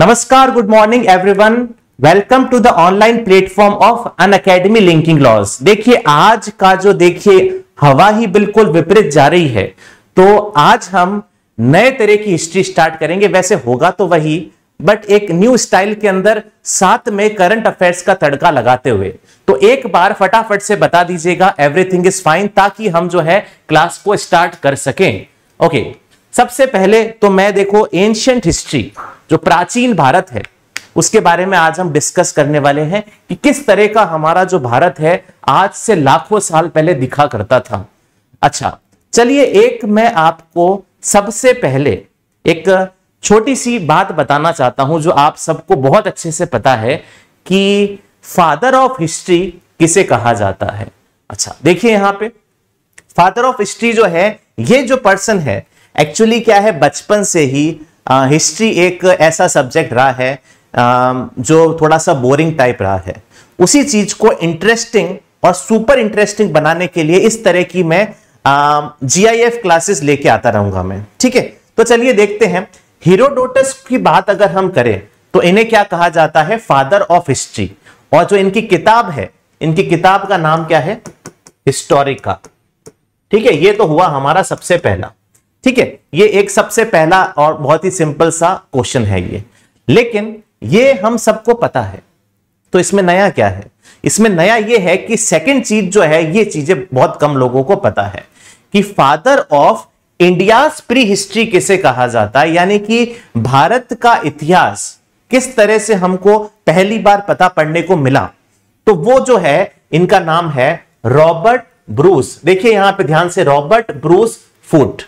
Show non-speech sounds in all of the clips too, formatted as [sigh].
नमस्कार good morning everyone welcome to the online platform of Unacademy लिंकिंग लॉज देखिए आज का जो देखिए हवा ही बिल्कुल विपरीत जा रही है तो आज हम नए तरह की हिस्ट्री स्टार्ट करेंगे वैसे होगा तो वही बट एक न्यू स्टाइल के अंदर साथ में करंट अफेयर्स का तड़का लगाते हुए तो एक बार फटाफट से बता दीजिएगा एवरीथिंग इज फाइन ताकि हम जो है क्लास को स्टार्ट कर सकें ओके okay. सबसे पहले तो मैं देखो एंशियंट हिस्ट्री जो प्राचीन भारत है उसके बारे में आज हम डिस्कस करने वाले हैं कि किस तरह का हमारा जो भारत है आज से लाखों साल पहले दिखा करता था अच्छा चलिए एक मैं आपको सबसे पहले एक छोटी सी बात बताना चाहता हूं जो आप सबको बहुत अच्छे से पता है कि फादर ऑफ हिस्ट्री किसे कहा जाता है अच्छा देखिए यहां पे फादर ऑफ हिस्ट्री जो है ये जो पर्सन है एक्चुअली क्या है बचपन से ही हिस्ट्री एक ऐसा सब्जेक्ट रहा है आ, जो थोड़ा सा बोरिंग टाइप रहा है उसी चीज को इंटरेस्टिंग और सुपर इंटरेस्टिंग बनाने के लिए इस तरह की मैं जी आई एफ क्लासेस लेके आता रहूंगा मैं ठीक है तो चलिए देखते हैं हीरोडोटस की बात अगर हम करें तो इन्हें क्या कहा जाता है फादर ऑफ हिस्ट्री और जो इनकी किताब है इनकी किताब का नाम क्या है हिस्टोरिका ठीक है ये तो हुआ हमारा सबसे पहला ठीक है ये एक सबसे पहला और बहुत ही सिंपल सा क्वेश्चन है ये लेकिन ये हम सबको पता है तो इसमें नया क्या है इसमें नया ये है कि सेकंड चीज जो है ये चीजें बहुत कम लोगों को पता है कि father of India prehistory किसे कहा जाता है यानी कि भारत का इतिहास किस तरह से हमको पहली बार पता पढ़ने को मिला तो वो जो है इनका नाम है रॉबर्ट ब्रूस देखिए यहां पे ध्यान से रॉबर्ट ब्रूस फुट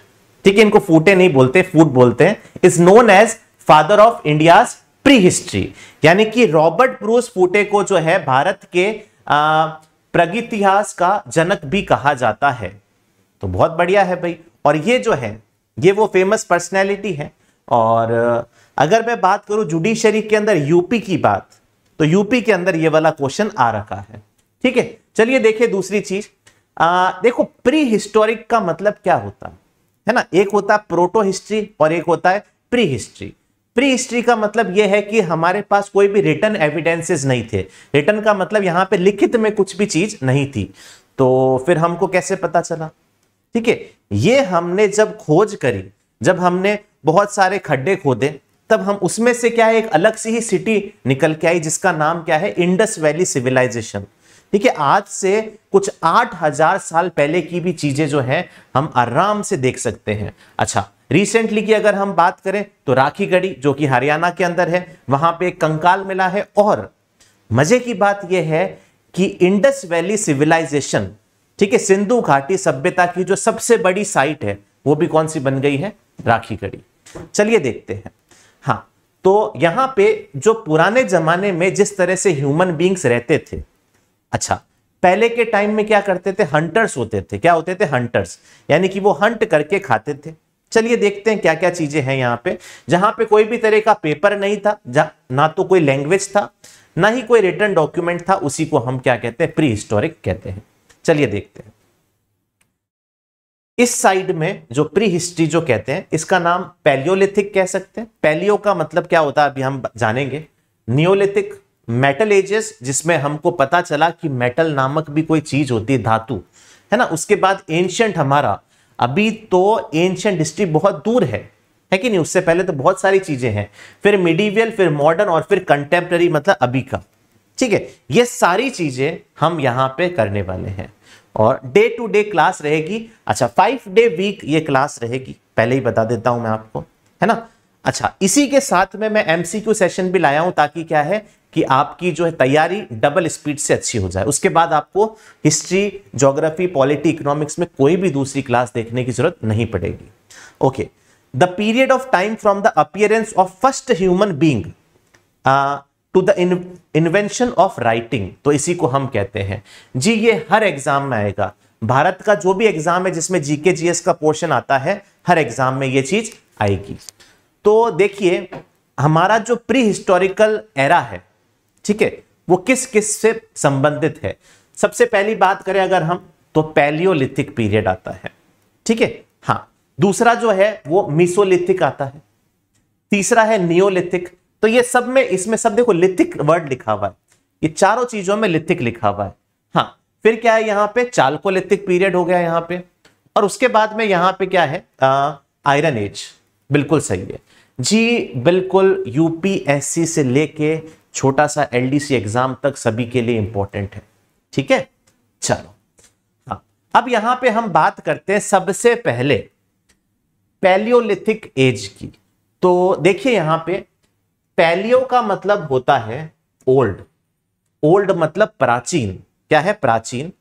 ठीक है इनको फूटे नहीं बोलते फूट बोलते हैं is known as father of India prehistory यानी कि रॉबर्ट ब्रूस फूटे को जो है भारत के प्रगतिहास का जनक भी कहा जाता है तो बहुत बढ़िया है भाई और ये जो है ये वो फेमस पर्सनैलिटी है और अगर मैं बात करूं जुडिशरी के अंदर यूपी की बात तो यूपी के अंदर ये वाला क्वेश्चन आ रखा है ठीक है चलिए देखिए दूसरी चीज देखो प्री हिस्टोरिक का मतलब क्या होता है ना एक होता है प्रोटो हिस्ट्री और एक होता है प्री हिस्ट्री प्री हिस्ट्री का मतलब यह है कि हमारे पास कोई भी रिटर्न एविडेंसेस नहीं थे रिटर्न का मतलब यहां पे लिखित में कुछ भी चीज नहीं थी तो फिर हमको कैसे पता चला ठीक है ये हमने जब खोज करी जब हमने बहुत सारे खड्डे खोदे तब हम उसमें से क्या है एक अलग सी ही सिटी निकल के आई जिसका नाम क्या है इंडस वैली सिविलाइजेशन ठीक है आज से कुछ आठ हजार साल पहले की भी चीजें जो है हम आराम से देख सकते हैं अच्छा रिसेंटली की अगर हम बात करें तो राखी गढ़ी जो कि हरियाणा के अंदर है वहां पे कंकाल मिला है और मजे की बात यह है कि इंडस वैली सिविलाइजेशन ठीक है सिंधु घाटी सभ्यता की जो सबसे बड़ी साइट है वो भी कौन सी बन गई है राखी गढ़ी चलिए देखते हैं हाँ तो यहाँ पे जो पुराने जमाने में जिस तरह से ह्यूमन बींग्स रहते थे अच्छा पहले के टाइम में क्या करते थे हंटर्स होते थे क्या होते थे हंटर्स यानी कि वो हंट करके खाते थे चलिए देखते हैं क्या क्या चीजें हैं यहाँ पे जहां पे कोई भी तरह का पेपर नहीं था ना तो कोई लैंग्वेज था ना ही कोई रिटर्न डॉक्यूमेंट था उसी को हम क्या कहते हैं प्री हिस्टोरिक कहते हैं चलिए देखते हैं इस साइड में जो प्री हिस्ट्री जो कहते हैं इसका नाम पैलियोलिथिक कह सकते हैं पैलियो का मतलब क्या होता है अभी हम जानेंगे नियोलिथिक मेटल एजेस जिसमें हमको पता चला कि मेटल नामक भी कोई चीज होती है धातु है ना उसके बाद एंशंट हमारा अभी तो एंशंट हिस्ट्री बहुत दूर है है कि नहीं उससे पहले तो बहुत सारी चीजें हैं फिर मिडीवियल फिर मॉडर्न और फिर कंटेम्प्रेरी मतलब अभी का ठीक है ये सारी चीजें हम यहाँ पे करने वाले हैं और डे टू डे क्लास रहेगी अच्छा फाइव डे वीक ये क्लास रहेगी पहले ही बता देता हूं मैं आपको है ना अच्छा इसी के साथ में मैं एमसीक्यू सेशन भी लाया हूं ताकि क्या है कि आपकी जो है तैयारी डबल स्पीड से अच्छी हो जाए उसके बाद आपको हिस्ट्री जोग्राफी पॉलिटी इकोनॉमिक्स में कोई भी दूसरी क्लास देखने की जरूरत नहीं पड़ेगी okay the period of time from the appearance of first human being to the invention of writing तो इसी को हम कहते हैं जी ये हर एग्जाम में आएगा भारत का जो भी एग्जाम है जिसमें जीके जीएस का पोर्शन आता है हर एग्जाम में ये चीज आएगी तो देखिए हमारा जो प्री हिस्टोरिकल एरा है ठीक है वो किस किस से संबंधित है सबसे पहली बात करें अगर हम तो पैलियोलिथिक पीरियड आता है ठीक है हाँ दूसरा जो है वो मिसोलिथिक आता है तीसरा है नियोलिथिक तो ये सब में इसमें सब देखो लिथिक वर्ड लिखा हुआ है ये चारों चीजों में लिथिक लिखा हुआ है हाँ फिर क्या है यहाँ पे चालकोलिथिक पीरियड हो गया यहाँ पे और उसके बाद में यहाँ पे क्या है आयरन एज बिल्कुल सही है जी बिल्कुल यूपीएससी से लेके छोटा सा एलडीसी एग्जाम तक सभी के लिए इंपॉर्टेंट है ठीक है चलो हाँ अब यहां पे हम बात करते हैं सबसे पहले पैलियोलिथिक एज की तो देखिए यहां पे पैलियो का मतलब होता है ओल्ड ओल्ड मतलब प्राचीन क्या है प्राचीन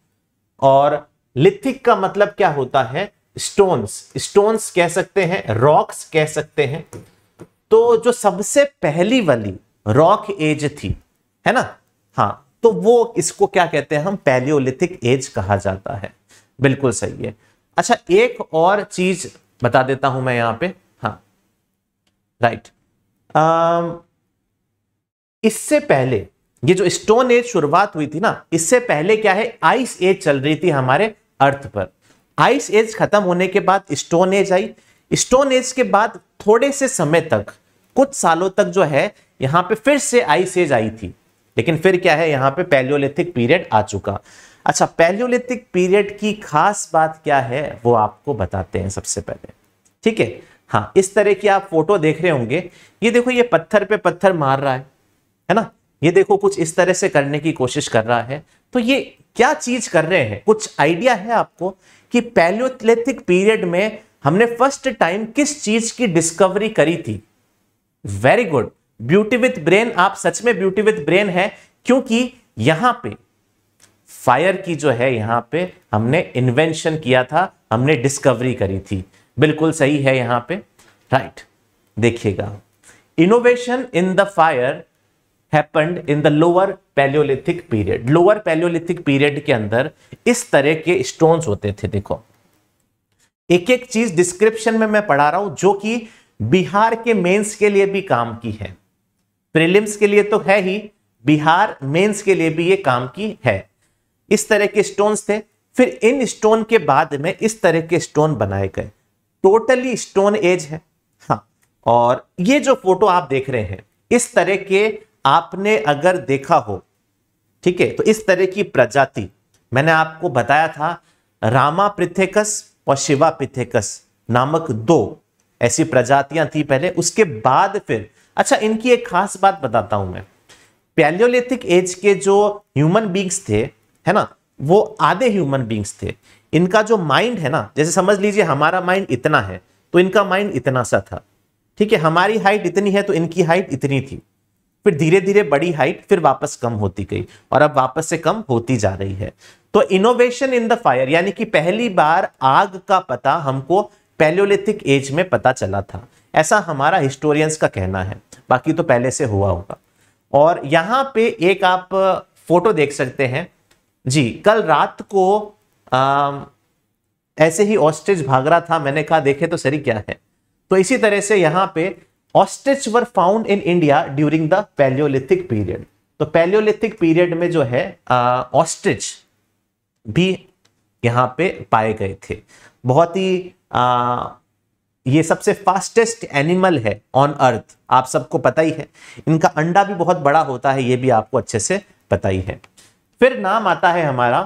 और लिथिक का मतलब क्या होता है स्टोन्स स्टोन्स कह सकते हैं रॉक्स कह सकते हैं तो जो सबसे पहली वाली रॉक एज थी है ना हाँ तो वो इसको क्या कहते हैं हम पैलियोलिथिक एज कहा जाता है बिल्कुल सही है अच्छा एक और चीज बता देता हूं मैं यहां पे हाँ राइट इससे पहले ये जो स्टोन एज शुरुआत हुई थी ना इससे पहले क्या है आइस एज चल रही थी हमारे अर्थ पर आइस एज खत्म होने के बाद स्टोन एज आई स्टोन एज के बाद थोड़े से समय तक कुछ सालों तक जो है यहाँ पे फिर से आइस एज आई थी लेकिन फिर क्या है यहां पे पैलियोलिथिक पीरियड आ चुका अच्छा पैलियोलिथिक पीरियड की खास बात क्या है वो आपको बताते हैं सबसे पहले ठीक है हाँ इस तरह की आप फोटो देख रहे होंगे ये देखो ये पत्थर पे पत्थर मार रहा है है ना ये देखो कुछ इस तरह से करने की कोशिश कर रहा है तो ये क्या चीज कर रहे हैं कुछ आइडिया है आपको कि पैलियोलिथिक पीरियड में हमने फर्स्ट टाइम किस चीज की डिस्कवरी करी थी very good beauty with brain आप सच में ब्यूटी विथ ब्रेन है क्योंकि यहां पे फायर की जो है यहां पे हमने इन्वेंशन किया था हमने डिस्कवरी करी थी बिल्कुल सही है यहां पे राइट देखिएगा innovation in the fire happened in the lower palaeolithic period lower palaeolithic period के अंदर इस तरह के स्टोन्स होते थे देखो एक एक चीज डिस्क्रिप्शन में मैं पढ़ा रहा हूं जो कि बिहार के मेंस के लिए भी काम की है प्रीलिम्स के लिए तो है ही बिहार मेंस के लिए भी ये काम की है इस तरह के स्टोन्स थे फिर इन स्टोन के बाद में इस तरह के स्टोन बनाए गए टोटली स्टोन एज है हाँ और ये जो फोटो आप देख रहे हैं इस तरह के आपने अगर देखा हो ठीक है तो इस तरह की प्रजाति मैंने आपको बताया था रामा पृथेकस और शिवा पृथेकस नामक दो ऐसी प्रजातियां थी पहले उसके बाद फिर अच्छा इनकी एक खास बात बताता हूं मैं पैलियोलिथिक एज के जो ह्यूमन बींग्स थे है ना वो आधे ह्यूमन बींग्स थे इनका जो माइंड है ना जैसे समझ लीजिए हमारा माइंड इतना है तो इनका माइंड इतना सा था ठीक है हमारी हाइट इतनी है तो इनकी हाइट इतनी थी फिर धीरे धीरे बड़ी हाइट फिर वापस कम होती गई और अब वापस से कम होती जा रही है तो इनोवेशन इन द फायर यानी कि पहली बार आग का पता हमको पैलियोलिथिक एज में पता चला था ऐसा हमारा हिस्टोरियंस का कहना है बाकी तो पहले से हुआ होगा और यहाँ पे एक आप फोटो देख सकते हैं जी कल रात को आ, ऐसे ही ऑस्ट्रिच भाग रहा था मैंने कहा देखे तो सरी क्या है तो इसी तरह से यहाँ पे ostrich were found in India during the palaeolithic period तो पैलियोलिथिक पीरियड में जो है ऑस्ट्रिच भी यहाँ पे पाए गए थे बहुत ही ये सबसे फास्टेस्ट एनिमल है ऑन अर्थ आप सबको पता ही है इनका अंडा भी बहुत बड़ा होता है ये भी आपको अच्छे से पता ही है फिर नाम आता है हमारा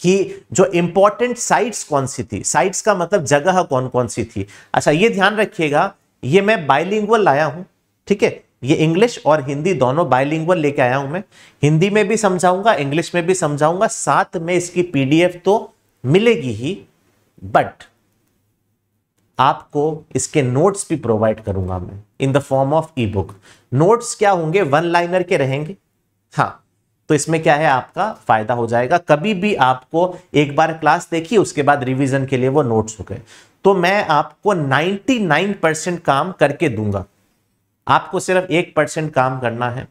कि जो इंपॉर्टेंट साइट्स कौन सी थी साइट्स का मतलब जगह कौन कौन सी थी अच्छा ये ध्यान रखिएगा ये मैं बाइलिंगुअल लाया हूं ठीक है ये इंग्लिश और हिंदी दोनों बाइलिंगुअल लेके आया हूं मैं हिंदी में भी समझाऊंगा इंग्लिश में भी समझाऊंगा साथ में इसकी पीडीएफ तो मिलेगी ही बट आपको इसके नोट्स भी प्रोवाइड करूंगा मैं in the form of e book notes क्या होंगे वन लाइनर के रहेंगे हाँ तो इसमें क्या है आपका फायदा हो जाएगा कभी भी आपको एक बार क्लास देखी उसके बाद रिवीजन के लिए वो नोट्स हो गए तो मैं आपको 99 परसेंट काम करके दूंगा आपको सिर्फ एक परसेंट काम करना है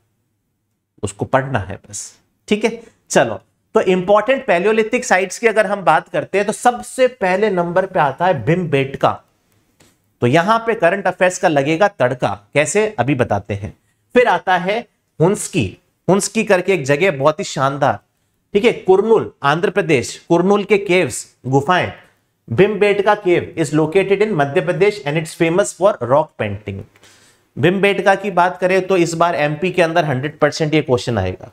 उसको पढ़ना है बस ठीक है चलो तो इंपॉर्टेंट पैलियोलिथिक साइट्स की अगर हम बात करते हैं तो सबसे पहले नंबर पे आता है बिम्बेटका तो यहां पे करंट अफेयर्स का लगेगा तड़का कैसे अभी बताते हैं फिर आता है हुंसकी हुंसकी करके एक जगह बहुत ही शानदार ठीक है कुरनूल आंध्र प्रदेश कुरनूल के केव्स गुफाएं Bhimbetka cave is located in Madhya Pradesh and it's famous for rock painting Bhimbetka की बात करें तो इस बार एमपी के अंदर 100 परसेंट ये क्वेश्चन आएगा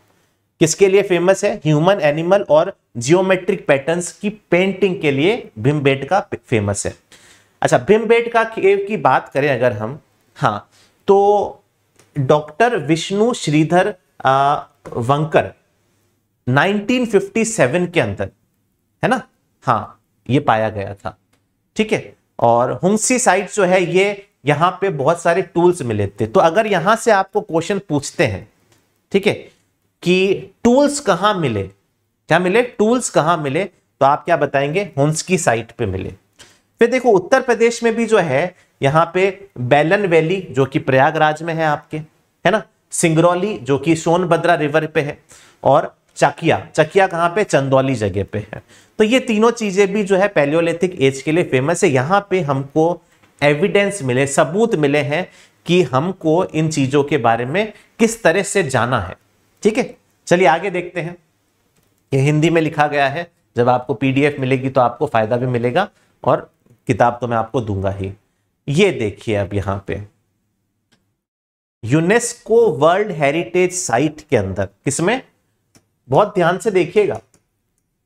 किसके लिए फेमस है ह्यूमन एनिमल और जियोमेट्रिक पैटर्न्स की पेंटिंग के लिए भीमबेटका फेमस है अच्छा भीमबेट का केव की बात करें अगर हम हाँ तो डॉक्टर विष्णु श्रीधर वंकर 1957 के अंदर है ना हाँ ये पाया गया था ठीक है और हुंसी साइट जो है ये यहाँ पे बहुत सारे टूल्स मिले थे तो अगर यहाँ से आपको क्वेश्चन पूछते हैं ठीक है कि टूल्स कहाँ मिले क्या मिले टूल्स कहाँ मिले तो आप क्या बताएंगे हुंस की साइट पे मिले फिर देखो उत्तर प्रदेश में भी जो है यहाँ पे बैलन वैली जो कि प्रयागराज में है आपके है ना सिंगरौली जो कि सोनभद्रा रिवर पे है और चकिया चकिया कहाँ पे चंदौली जगह पे है तो ये तीनों चीजें भी जो है पैलियोलिथिक एज के लिए फेमस है यहाँ पे हमको एविडेंस मिले सबूत मिले हैं कि हमको इन चीजों के बारे में किस तरह से जाना है ठीक है चलिए आगे देखते हैं ये हिंदी में लिखा गया है जब आपको पीडीएफ मिलेगी तो आपको फायदा भी मिलेगा और किताब तो मैं आपको दूंगा ही ये देखिए अब यहां पे यूनेस्को वर्ल्ड हेरिटेज साइट के अंदर किसमें बहुत ध्यान से देखिएगा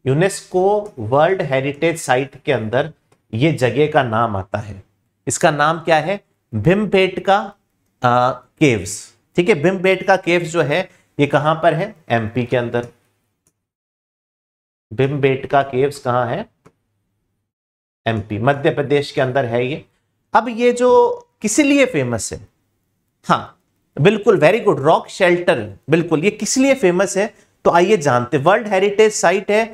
यूनेस्को वर्ल्ड हेरिटेज साइट के अंदर ये जगह का नाम आता है इसका नाम क्या है आ, केव्स ठीक है का केव्स जो है ये कहां पर है एमपी के अंदर का केव्स कहां है एमपी मध्य प्रदेश के अंदर है ये अब ये जो किस लिए फेमस है हाँ बिल्कुल वेरी गुड रॉक शेल्टर बिल्कुल ये किस लिए फेमस है तो आइए जानते वर्ल्ड हेरिटेज साइट है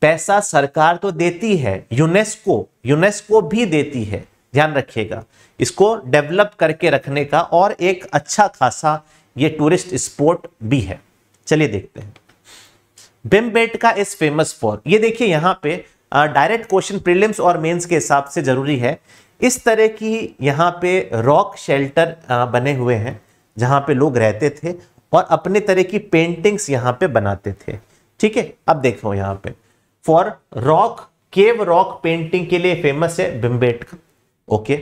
पैसा सरकार तो देती है यूनेस्को यूनेस्को भी देती है ध्यान रखिएगा इसको डेवलप करके रखने का और एक अच्छा खासा ये टूरिस्ट स्पॉट भी है चलिए देखते हैं बिम्बेटका इज फेमस फॉर ये देखिए यहां पे डायरेक्ट क्वेश्चन प्रीलिम्स और मेंस के हिसाब से ज़रूरी है इस तरह की यहाँ पे रॉक शेल्टर बने हुए हैं जहाँ पे लोग रहते थे और अपने तरह की पेंटिंग्स यहाँ पे बनाते थे ठीक है अब देखो यहाँ पे for rock cave rock painting के लिए फेमस है Bhimbetka okay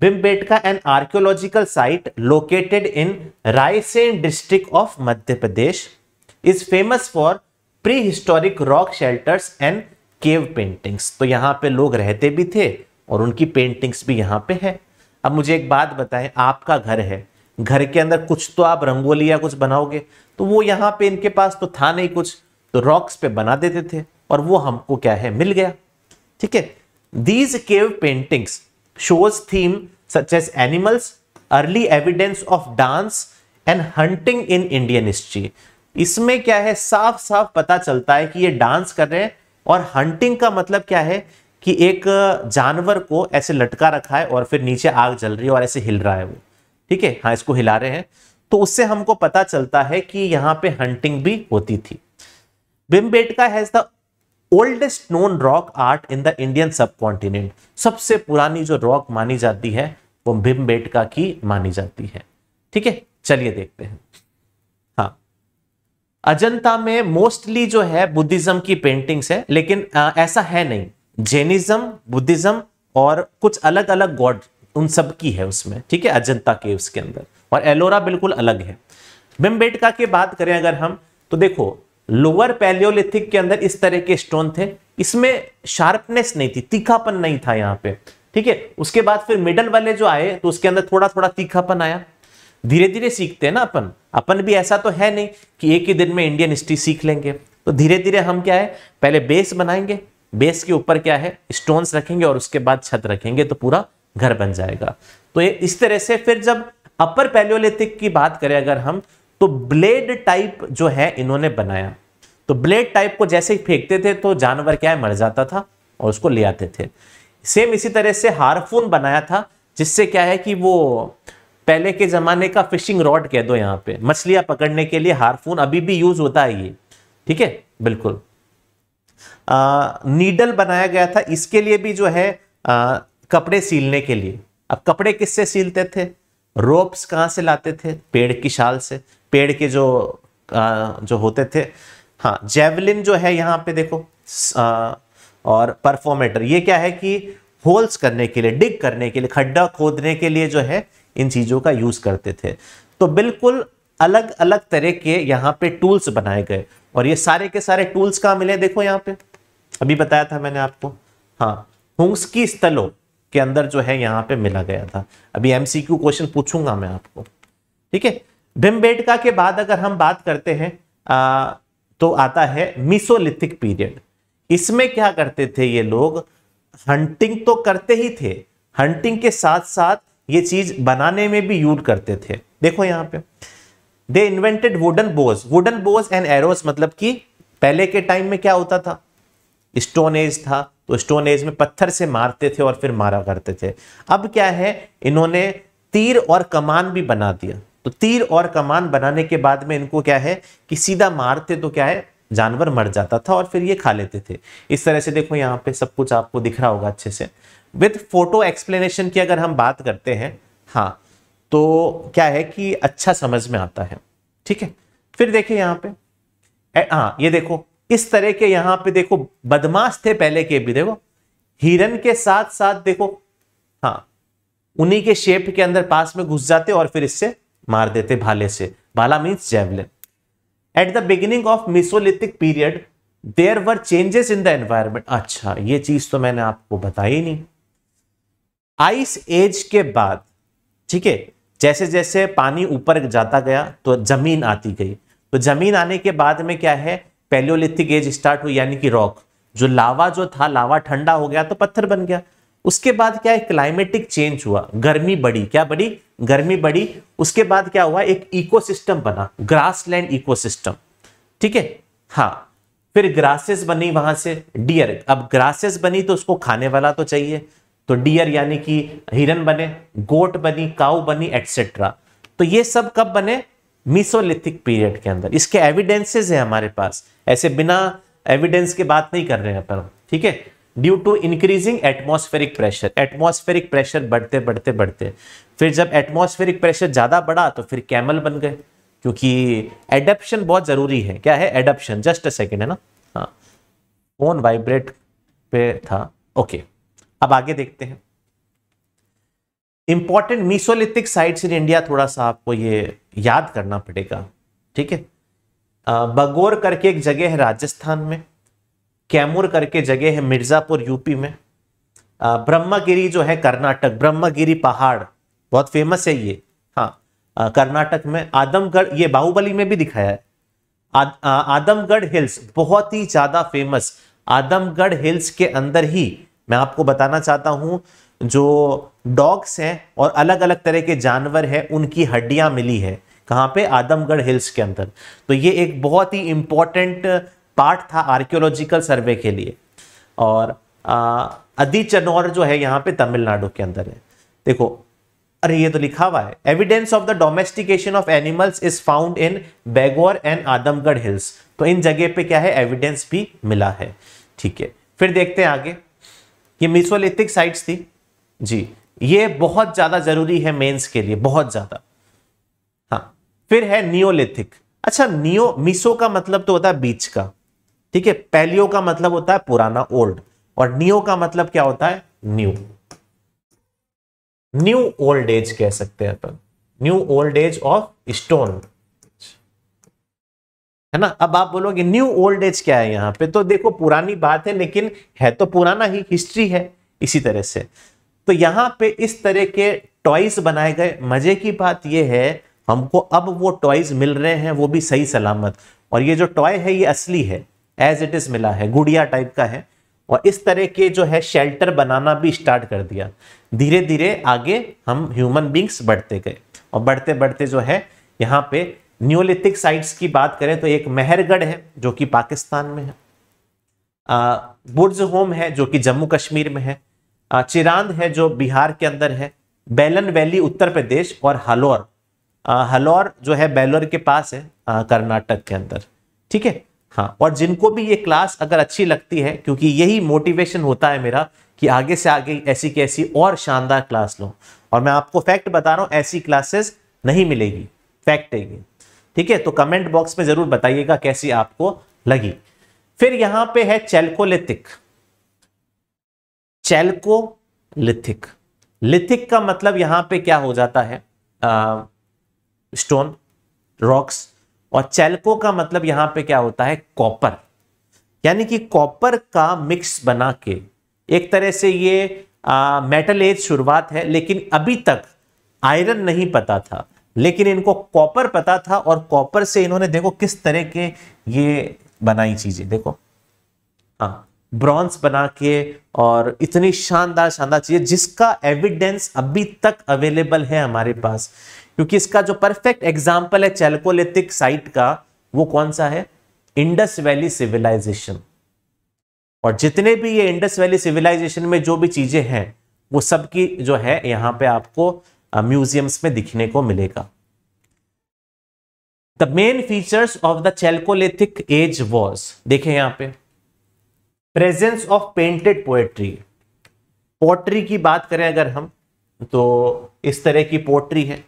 Bhimbetka an archaeological site located in Raisen district of Madhya Pradesh is famous for prehistoric rock shelters and cave paintings तो यहाँ पे लोग रहते भी थे और उनकी पेंटिंग्स भी यहाँ पे है अब मुझे एक बात बताएं आपका घर है घर के अंदर कुछ तो आप रंगोली या कुछ बनाओगे तो वो यहाँ पे इनके पास तो था नहीं कुछ तो रॉक्स पे बना देते थे और वो हमको क्या है मिल गया ठीक है these cave paintings shows themes such as animals early evidence of dance and hunting in Indian history इसमें क्या है साफ साफ पता चलता है कि ये डांस कर रहे हैं और हंटिंग का मतलब क्या है कि एक जानवर को ऐसे लटका रखा है और फिर नीचे आग जल रही है और ऐसे हिल रहा है वो ठीक है हाँ इसको हिला रहे हैं तो उससे हमको पता चलता है कि यहाँ पे हंटिंग भी होती थी Bhimbetka has the oldest known rock art in the Indian subcontinent सबसे पुरानी जो रॉक मानी जाती है वो भीमबेटका की मानी जाती है ठीक है चलिए देखते हैं अजंता में मोस्टली जो है बुद्धिज्म की पेंटिंग्स है लेकिन आ, ऐसा है नहीं जैनिज्म बुद्धिज्म और कुछ अलग अलग गॉड उन सब की है उसमें ठीक है अजंता के उसके अंदर और एलोरा बिल्कुल अलग है बिम्बेटका की बात करें अगर हम तो देखो लोअर पैलियोलिथिक के अंदर इस तरह के स्टोन थे इसमें शार्पनेस नहीं थी तीखापन नहीं था यहाँ पे ठीक है उसके बाद फिर मिडल वाले जो आए तो उसके अंदर थोड़ा थोड़ा तीखापन आया धीरे धीरे सीखते हैं ना अपन अपन भी ऐसा तो है नहीं कि एक ही दिन में इंडियन हिस्ट्री सीख लेंगे तो धीरे धीरे हम क्या है पहले बेस बनाएंगे बेस के ऊपर क्या है स्टोन्स रखेंगे और उसके बाद छत रखेंगे तो पूरा घर बन जाएगा तो ये इस तरह से फिर जब अपर पैलियोलिथिक की बात करें अगर हम तो ब्लेड टाइप जो है इन्होंने बनाया तो ब्लेड टाइप को जैसे ही फेंकते थे तो जानवर क्या है मर जाता था और उसको ले आते थे सेम इसी तरह से हारफून बनाया था जिससे क्या है कि वो पहले के जमाने का फिशिंग रॉड कह दो यहाँ पे मछलियां पकड़ने के लिए हारफून अभी भी यूज होता है ये ठीक है बिल्कुल आ, नीडल बनाया गया था इसके लिए भी जो है आ, कपड़े सीलने के लिए अब कपड़े किससे सीलते थे रोप्स कहाँ से लाते थे पेड़ की शाल से पेड़ के जो आ, जो होते थे हाँ जेवलिन जो है यहाँ पे देखो आ, और परफॉर्मेटर ये क्या है कि होल्स करने के लिए डिग करने के लिए खड्डा खोदने के लिए जो है इन चीज़ों का यूज़ करते थे तो बिल्कुल अलग अलग तरह के यहाँ पे टूल्स बनाए गए और ये सारे के सारे टूल्स कहाँ मिले देखो यहाँ पे अभी बताया था मैंने आपको हाँ हुंस्की स्थलों के अंदर जो है यहाँ पे मिला गया था अभी क्यू क्वेश्चन पूछूंगा मैं आपको ठीक है भीमबेटका के बाद अगर हम बात करते हैं आ, तो आता है मिसोलिथिक पीरियड इसमें क्या करते थे ये लोग हंटिंग तो करते ही थे हंटिंग के साथ साथ ये चीज़ बनाने में भी यूज करते थे देखो यहाँ पे they invented wooden bows wooden bows and arrows मतलब कि पहले के टाइम में क्या होता था स्टोन एज था तो स्टोन एज में पत्थर से मारते थे और फिर मारा करते थे अब क्या है इन्होंने तीर और कमान भी बना दिया तो तीर और कमान बनाने के बाद में इनको क्या है कि सीधा मारते तो क्या है जानवर मर जाता था और फिर ये खा लेते थे इस तरह से देखो यहाँ पे सब कुछ आपको दिख रहा होगा अच्छे से विथ फोटो एक्सप्लेनेशन की अगर हम बात करते हैं हाँ तो क्या है कि अच्छा समझ में आता है ठीक है फिर देखिए यहाँ पे हाँ ये देखो इस तरह के यहाँ पे देखो बदमाश थे पहले के भी देखो हिरन के साथ साथ देखो हाँ उन्हीं के शेप के अंदर पास में घुस जाते और फिर इससे मार देते भाले से भाला means javelin at the beginning of mesolithic period there were changes in the environment अच्छा ये चीज तो मैंने आपको बताई नहीं आइस एज के बाद ठीक है जैसे जैसे पानी ऊपर जाता गया तो जमीन आती गई तो जमीन आने के बाद में क्या है पेलियोलिथिक एज स्टार्ट हुई यानी कि रॉक जो लावा जो था लावा ठंडा हो गया तो पत्थर बन गया उसके बाद क्या है क्लाइमेटिक चेंज हुआ गर्मी बढ़ी क्या बढ़ी गर्मी बढ़ी उसके बाद क्या हुआ एक इकोसिस्टम बना ग्रासलैंड इकोसिस्टम ठीक है हाँ फिर ग्रासेस बनी वहां से डियर अब ग्रासेस बनी तो उसको खाने वाला तो चाहिए तो डियर यानी कि हिरन बने गोट बनी काउ बनी एटसेट्रा तो ये सब कब बने मिसोलिथिक पीरियड के अंदर इसके एविडेंसेज है हमारे पास ऐसे बिना एविडेंस के बात नहीं कर रहे हैं अपन ठीक है due to increasing atmospheric pressure atmospheric pressure बढ़ते बढ़ते बढ़ते फिर जब एटमोस्फेरिक प्रेशर ज़्यादा बढ़ा तो फिर कैमल बन गए क्योंकि एडप्शन बहुत ज़रूरी है क्या है एडप्शन जस्ट अ सेकेंड है ना हाँ फोन वाइब्रेट पे था ओके okay. अब आगे देखते हैं important mesolithic sites in India थोड़ा सा आपको ये याद करना पड़ेगा ठीक है बगोर करके एक जगह है राजस्थान में कैमूर करके जगह है मिर्जापुर यूपी में ब्रह्मगिरी जो है कर्नाटक ब्रह्मगिरी पहाड़ बहुत फेमस है ये हाँ कर्नाटक में आदमगढ़ ये बाहुबली में भी दिखाया है आदमगढ़ हिल्स बहुत ही ज्यादा फेमस आदमगढ़ हिल्स के अंदर ही मैं आपको बताना चाहता हूँ जो डॉग्स हैं और अलग अलग तरह के जानवर हैं उनकी हड्डियां मिली है कहाँ पे आदमगढ़ हिल्स के अंदर तो ये एक बहुत ही इम्पॉर्टेंट पार्ट था आर्कियोलॉजिकल सर्वे के लिए और चनौर जो है यहाँ पे तमिलनाडु के अंदर है देखो अरे ये तो लिखा हुआ है evidence of the domestication of animals is found in Bagor and Adamgarh hills तो इन जगह पे क्या है एविडेंस भी मिला है ठीक है फिर देखते हैं आगे ये मिसोलिथिक साइट्स थी जी ये बहुत ज़्यादा ज़रूरी है मेंस के लिए बहुत ज़्यादा हाँ फिर है नियोलिथिक अच्छा नियो मिसो का मतलब तो होता है बीच का ठीक है पैलियो का मतलब होता है पुराना ओल्ड और नियो का मतलब क्या होता है न्यू न्यू ओल्ड एज कह सकते हैं अपन new old age of stone है ना अब आप बोलोगे न्यू ओल्ड एज क्या है यहाँ पे तो देखो पुरानी बात है लेकिन है तो पुराना ही हिस्ट्री है इसी तरह से तो यहाँ पे इस तरह के टॉयज बनाए गए मजे की बात यह है हमको अब वो टॉयज मिल रहे हैं वो भी सही सलामत और ये जो टॉय है ये असली है एज इट इज मिला है गुड़िया टाइप का है और इस तरह के जो है शेल्टर बनाना भी स्टार्ट कर दिया धीरे धीरे आगे हम ह्यूमन बींग्स बढ़ते गए और बढ़ते बढ़ते जो है यहाँ पे न्यूलिथिक साइट्स की बात करें तो एक मेहरगढ़ है जो कि पाकिस्तान में है बुर्ज होम है जो कि जम्मू कश्मीर में है चिरांद है जो बिहार के अंदर है बैलन वैली उत्तर प्रदेश और हलौर हलौर जो है बैलोर के पास है कर्नाटक के अंदर ठीक है हाँ और जिनको भी ये क्लास अगर अच्छी लगती है क्योंकि यही मोटिवेशन होता है मेरा कि आगे से आगे ऐसी की ऐसी और शानदार क्लास लो और मैं आपको फैक्ट बता रहा हूँ ऐसी क्लासेस नहीं मिलेगी फैक्ट है ये ठीक है तो कमेंट बॉक्स में जरूर बताइएगा कैसी आपको लगी फिर यहां पे है चैल्कोलिथिक चैल्कोलिथिक लिथिक का मतलब यहां पे क्या हो जाता है स्टोन रॉक्स और चैल्को का मतलब यहां पे क्या होता है कॉपर यानी कि कॉपर का मिक्स बना के एक तरह से ये मेटल एज शुरुआत है लेकिन अभी तक आयरन नहीं पता था लेकिन इनको कॉपर पता था और कॉपर से इन्होंने देखो किस तरह के ये बनाई चीजें देखो हाँ ब्रॉन्स बना के और इतनी शानदार शानदार चीजें जिसका एविडेंस अभी तक अवेलेबल है हमारे पास क्योंकि इसका जो परफेक्ट एग्जाम्पल है चैल्कोलिथिक साइट का वो कौन सा है इंडस वैली सिविलाइजेशन और जितने भी ये इंडस वैली सिविलाइजेशन में जो भी चीजें हैं वो सब की जो है यहाँ पे आपको म्यूजियम्स में दिखने को मिलेगा the main features of the chalcolithic age was देखे यहां पे presence of painted poetry pottery की बात करें अगर हम तो इस तरह की पोट्री है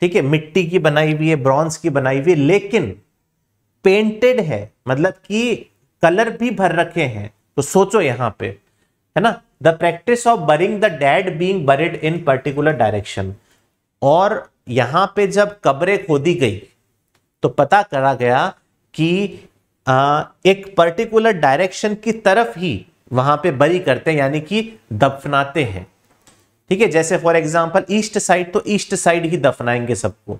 ठीक है मिट्टी की बनाई हुई है ब्रॉन्ज की बनाई हुई है लेकिन पेंटेड है मतलब कि कलर भी भर रखे हैं तो सोचो यहां पे है ना the practice of burying the dead being buried in particular direction और यहां पे जब कब्रें खोदी गई तो पता करा गया कि आ, एक पर्टिकुलर डायरेक्शन की तरफ ही वहां पे बरी करते हैं यानी कि दफनाते हैं ठीक है जैसे फॉर एग्जांपल ईस्ट साइड तो ईस्ट साइड ही दफनाएंगे सबको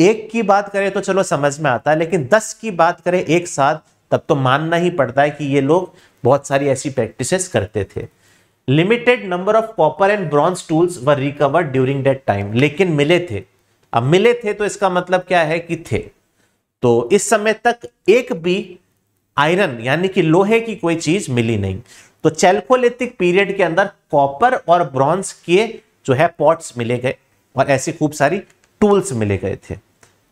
एक की बात करें तो चलो समझ में आता है लेकिन दस की बात करें एक साथ तब तो मानना ही पड़ता है कि ये लोग बहुत सारी ऐसी प्रैक्टिसेस करते थे limited number of copper and bronze tools were recovered during that time लेकिन मिले थे अब मिले थे तो इसका मतलब क्या है कि थे तो इस समय तक एक भी आयरन यानी कि लोहे की कोई चीज मिली नहीं तो चैल्कोलिथिक पीरियड के अंदर कॉपर और ब्रॉन्ज के जो है पॉट्स मिले गए और ऐसे खूब सारी टूल्स मिले गए थे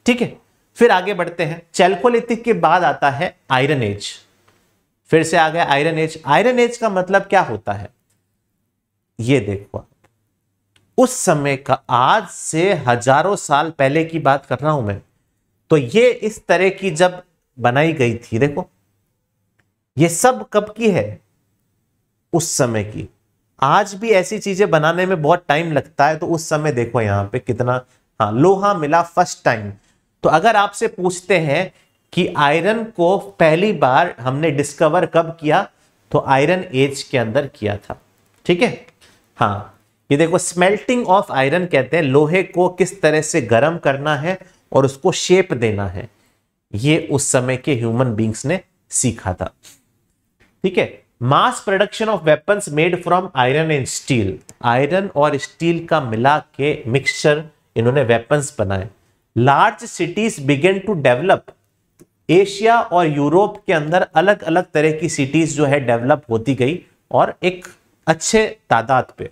ठीक है फिर आगे बढ़ते हैं चैल्कोलिथिक के बाद आता है आयरन एज फिर से आ गया आयरन एज आयरन एज का मतलब क्या होता है ये देखो आप उस समय का आज से हजारों साल पहले की बात कर रहा हूं मैं तो ये इस तरह की जब बनाई गई थी देखो ये सब कब की है उस समय की आज भी ऐसी चीजें बनाने में बहुत टाइम लगता है तो उस समय देखो यहां पे कितना हाँ लोहा मिला फर्स्ट टाइम तो अगर आपसे पूछते हैं कि आयरन को पहली बार हमने डिस्कवर कब किया तो आयरन एज के अंदर किया था ठीक है हाँ ये देखो स्मेल्टिंग ऑफ आयरन कहते हैं लोहे को किस तरह से गर्म करना है और उसको शेप देना है ये उस समय के ह्यूमन बींग्स ने सीखा था ठीक है mass production of weapons made from iron and steel iron और स्टील का मिला के मिक्सचर इन्होंने वेपन्स बनाए large cities began to develop Asia और यूरोप के अंदर अलग अलग तरह की सिटीज़ जो है डेवलप होती गई और एक अच्छे तादाद पे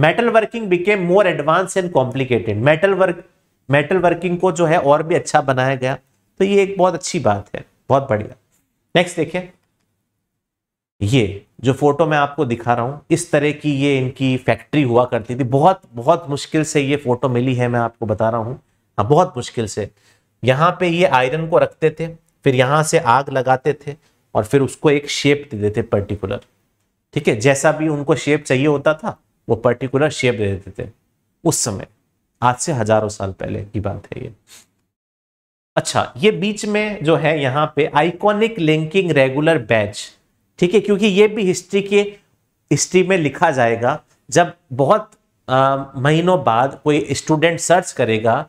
metal working became more advanced and complicated metal work metal working को जो है और भी अच्छा बनाया गया तो ये एक बहुत अच्छी बात है बहुत बढ़िया नेक्स्ट देखिए ये जो फोटो मैं आपको दिखा रहा हूं इस तरह की ये इनकी फैक्ट्री हुआ करती थी बहुत बहुत मुश्किल से ये फोटो मिली है मैं आपको बता रहा हूँ हाँ बहुत मुश्किल से यहाँ पे ये आयरन को रखते थे फिर यहाँ से आग लगाते थे और फिर उसको एक शेप दे देते पर्टिकुलर ठीक है जैसा भी उनको शेप चाहिए होता था वो पर्टिकुलर शेप दे देते थे उस समय आज से हजारों साल पहले की बात है ये अच्छा ये बीच में जो है यहाँ पे आइकॉनिक लिंकिंग रेगुलर बैच ठीक है क्योंकि ये भी हिस्ट्री के हिस्ट्री में लिखा जाएगा जब बहुत आ, महीनों बाद कोई स्टूडेंट सर्च करेगा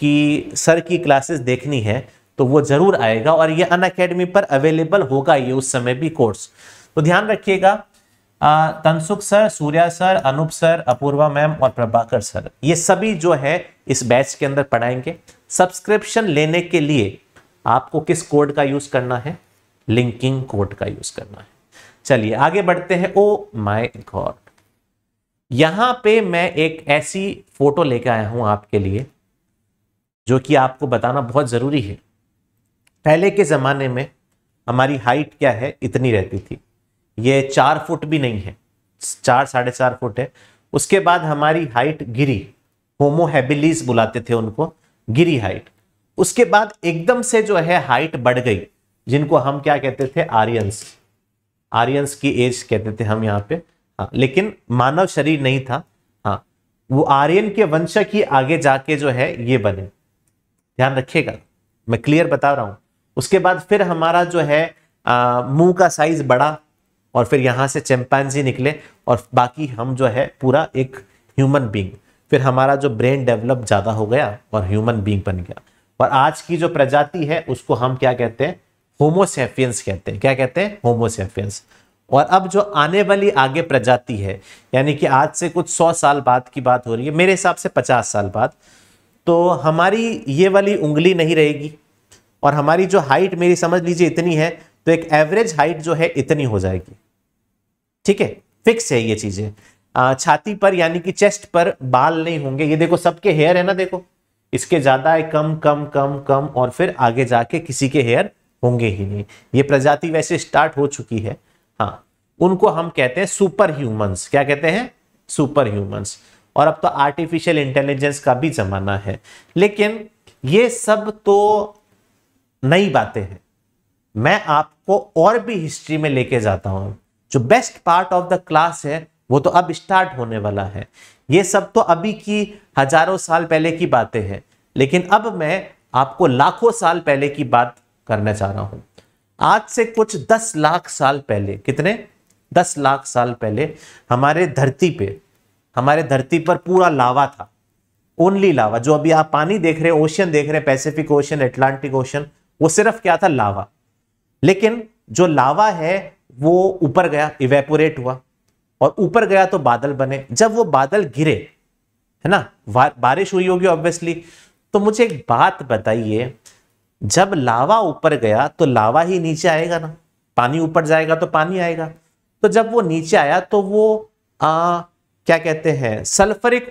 कि सर की क्लासेस देखनी है तो वो ज़रूर आएगा और ये अन अकेडमी पर अवेलेबल होगा ये उस समय भी कोर्स तो ध्यान रखिएगा Tansukh sir Surya sir Anup sir Apoorva ma'am और प्रभाकर सर ये सभी जो है इस बैच के अंदर पढ़ाएंगे सब्सक्रिप्शन लेने के लिए आपको किस कोड का यूज़ करना है लिंकिंग कोड का यूज़ करना है चलिए आगे बढ़ते हैं ओ माय गॉड यहां पे मैं एक ऐसी फोटो लेके आया हूं आपके लिए जो कि आपको बताना बहुत ज़रूरी है पहले के ज़माने में हमारी हाइट क्या है इतनी रहती थी ये चार फुट भी नहीं है चार साढ़े चार फुट है उसके बाद हमारी हाइट गिरी होमोहेबिलीज बुलाते थे उनको गिरी हाइट उसके बाद एकदम से जो है हाइट बढ़ गई जिनको हम क्या कहते थे आर्यंस आर्यंस की एज कहते थे हम यहाँ पे हाँ लेकिन मानव शरीर नहीं था हाँ वो आर्यन के वंशक ही आगे जाके जो है ये बने ध्यान रखिएगा मैं क्लियर बता रहा हूं उसके बाद फिर हमारा जो है मुंह का साइज बड़ा और फिर यहां से चैम्पैनजी निकले और बाकी हम जो है पूरा एक ह्यूमन बींग फिर हमारा जो ब्रेन डेवलप ज़्यादा हो गया और ह्यूमन बींग बन गया और आज की जो प्रजाति है उसको हम क्या कहते हैं होमोसेफियंस कहते हैं क्या कहते हैं होमोसेफियंस और अब जो आने वाली आगे प्रजाति है यानी कि आज से कुछ सौ साल बाद की बात हो रही है मेरे हिसाब से पचास साल बाद तो हमारी ये वाली उंगली नहीं रहेगी और हमारी जो हाइट मेरी समझ लीजिए इतनी है तो एक एवरेज हाइट जो है इतनी हो जाएगी ठीक है फिक्स है ये चीज़ें छाती पर यानी कि चेस्ट पर बाल नहीं होंगे ये देखो सबके हेयर है ना देखो इसके ज़्यादा है कम कम कम कम और फिर आगे जाके किसी के हेयर होंगे ही नहीं ये प्रजाति वैसे स्टार्ट हो चुकी है हाँ उनको हम कहते हैं सुपर ह्यूमंस क्या कहते हैं सुपर ह्यूमंस और अब तो आर्टिफिशियल इंटेलिजेंस का भी जमाना है लेकिन ये सब तो नई बातें हैं मैं आपको और भी हिस्ट्री में लेके जाता हूँ जो best part of the class है वो तो अब स्टार्ट होने वाला है ये सब तो अभी की हजारों साल पहले की बातें हैं लेकिन अब मैं आपको लाखों साल पहले की बात करना चाह रहा हूं आज से कुछ दस लाख साल पहले कितने दस लाख साल पहले हमारे धरती पे हमारे धरती पर पूरा लावा था ओनली लावा जो अभी आप पानी देख रहे हैं ओशियन देख रहे हैं पैसिफिक ओशन एटलांटिक ओशन वो सिर्फ क्या था लावा लेकिन जो लावा है वो ऊपर गया इवेपोरेट हुआ और ऊपर गया तो बादल बने जब वो बादल गिरे है ना बारिश हुई होगी ऑब्वियसली तो मुझे एक बात बताइए जब लावा ऊपर गया तो लावा ही नीचे आएगा ना पानी ऊपर जाएगा तो पानी आएगा तो जब वो नीचे आया तो वो आ, क्या कहते हैं सल्फरिक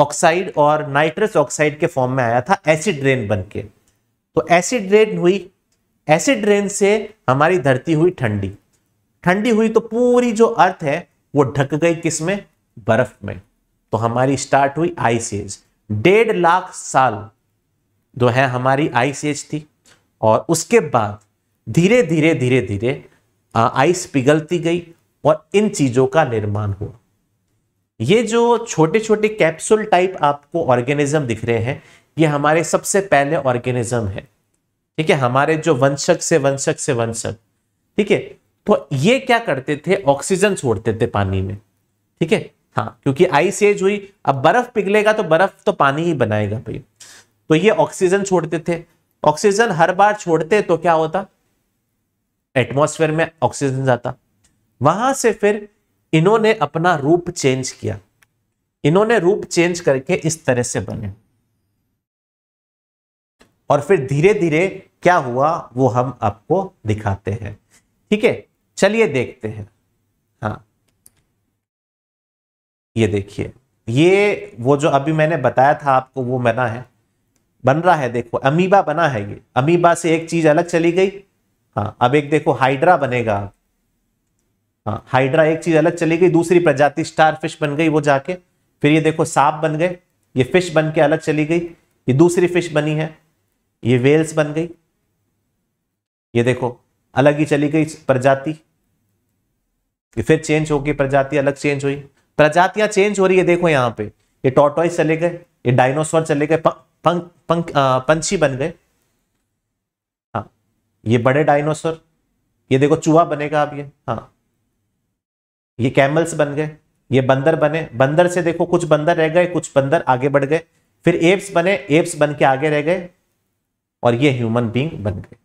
ऑक्साइड और नाइट्रस ऑक्साइड के फॉर्म में आया था एसिड रेन बन के तो एसिड रेन हुई एसिड रेन से हमारी धरती हुई ठंडी ठंडी हुई तो पूरी जो अर्थ है वो ढक गई किस में बर्फ में तो हमारी स्टार्ट हुई आइस एज डेढ़ लाख साल जो है हमारी आइस एज थी और उसके बाद धीरे धीरे धीरे धीरे आइस पिघलती गई और इन चीज़ों का निर्माण हुआ ये जो छोटे छोटे कैप्सूल टाइप आपको ऑर्गेनिज्म दिख रहे हैं ये हमारे सबसे पहले ऑर्गेनिज्म है ठीक है हमारे जो वंशक से वंशक से वंशक ठीक है तो ये क्या करते थे ऑक्सीजन छोड़ते थे पानी में ठीक है हाँ क्योंकि आइस एज हुई अब बर्फ पिघलेगा तो बर्फ तो पानी ही बनाएगा भाई तो ये ऑक्सीजन छोड़ते थे ऑक्सीजन हर बार छोड़ते तो क्या होता एटमोसफेयर में ऑक्सीजन जाता वहां से फिर इन्होंने अपना रूप चेंज किया इन्होंने रूप चेंज करके इस तरह से बने और फिर धीरे धीरे क्या हुआ वो हम आपको दिखाते हैं ठीक है चलिए देखते हैं हाँ ये देखिए ये वो जो अभी मैंने बताया था आपको वो बना है बन रहा है देखो अमीबा बना है ये अमीबा से एक चीज अलग चली गई हाँ अब एक देखो हाइड्रा बनेगा हाइड्रा एक चीज अलग चली गई दूसरी प्रजाति स्टार फिश बन गई वो जाके फिर ये देखो सांप बन गए ये फिश बन के अलग चली गई ये दूसरी फिश बनी है ये वेल्स बन गई ये देखो अलग ही चली गई प्रजाति ये फिर चेंज हो गई प्रजाति अलग चेंज हुई प्रजातियां चेंज हो रही है देखो यहां पे ये टॉटॉइस चले गए ये डायनासोर चले गए पंछी बन गए हाँ ये बड़े डायनासोर ये देखो चूहा बनेगा अब ये हाँ ये कैमल्स बन गए ये बंदर बने बंदर से देखो कुछ बंदर रह गए कुछ बंदर आगे बढ़ गए फिर एप्स बने एप्स बन के आगे रह गए और ये ह्यूमन बींग बन गए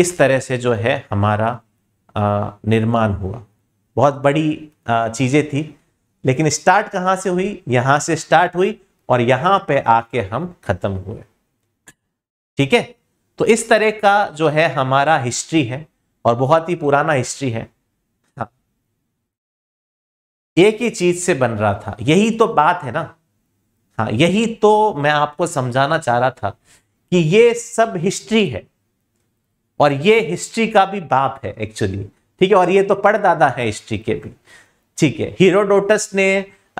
इस तरह से जो है हमारा निर्माण हुआ बहुत बड़ी चीज़ें थी लेकिन स्टार्ट कहाँ से हुई यहां से स्टार्ट हुई और यहां पे आके हम ख़त्म हुए ठीक है तो इस तरह का जो है हमारा हिस्ट्री है और बहुत ही पुराना हिस्ट्री है एक ही चीज से बन रहा था यही तो बात है ना हाँ यही तो मैं आपको समझाना चाह रहा था कि ये सब हिस्ट्री है और ये हिस्ट्री का भी बाप है एक्चुअली ठीक है और ये तो पड़दादा है हिस्ट्री के भी ठीक है हीरोडोटस ने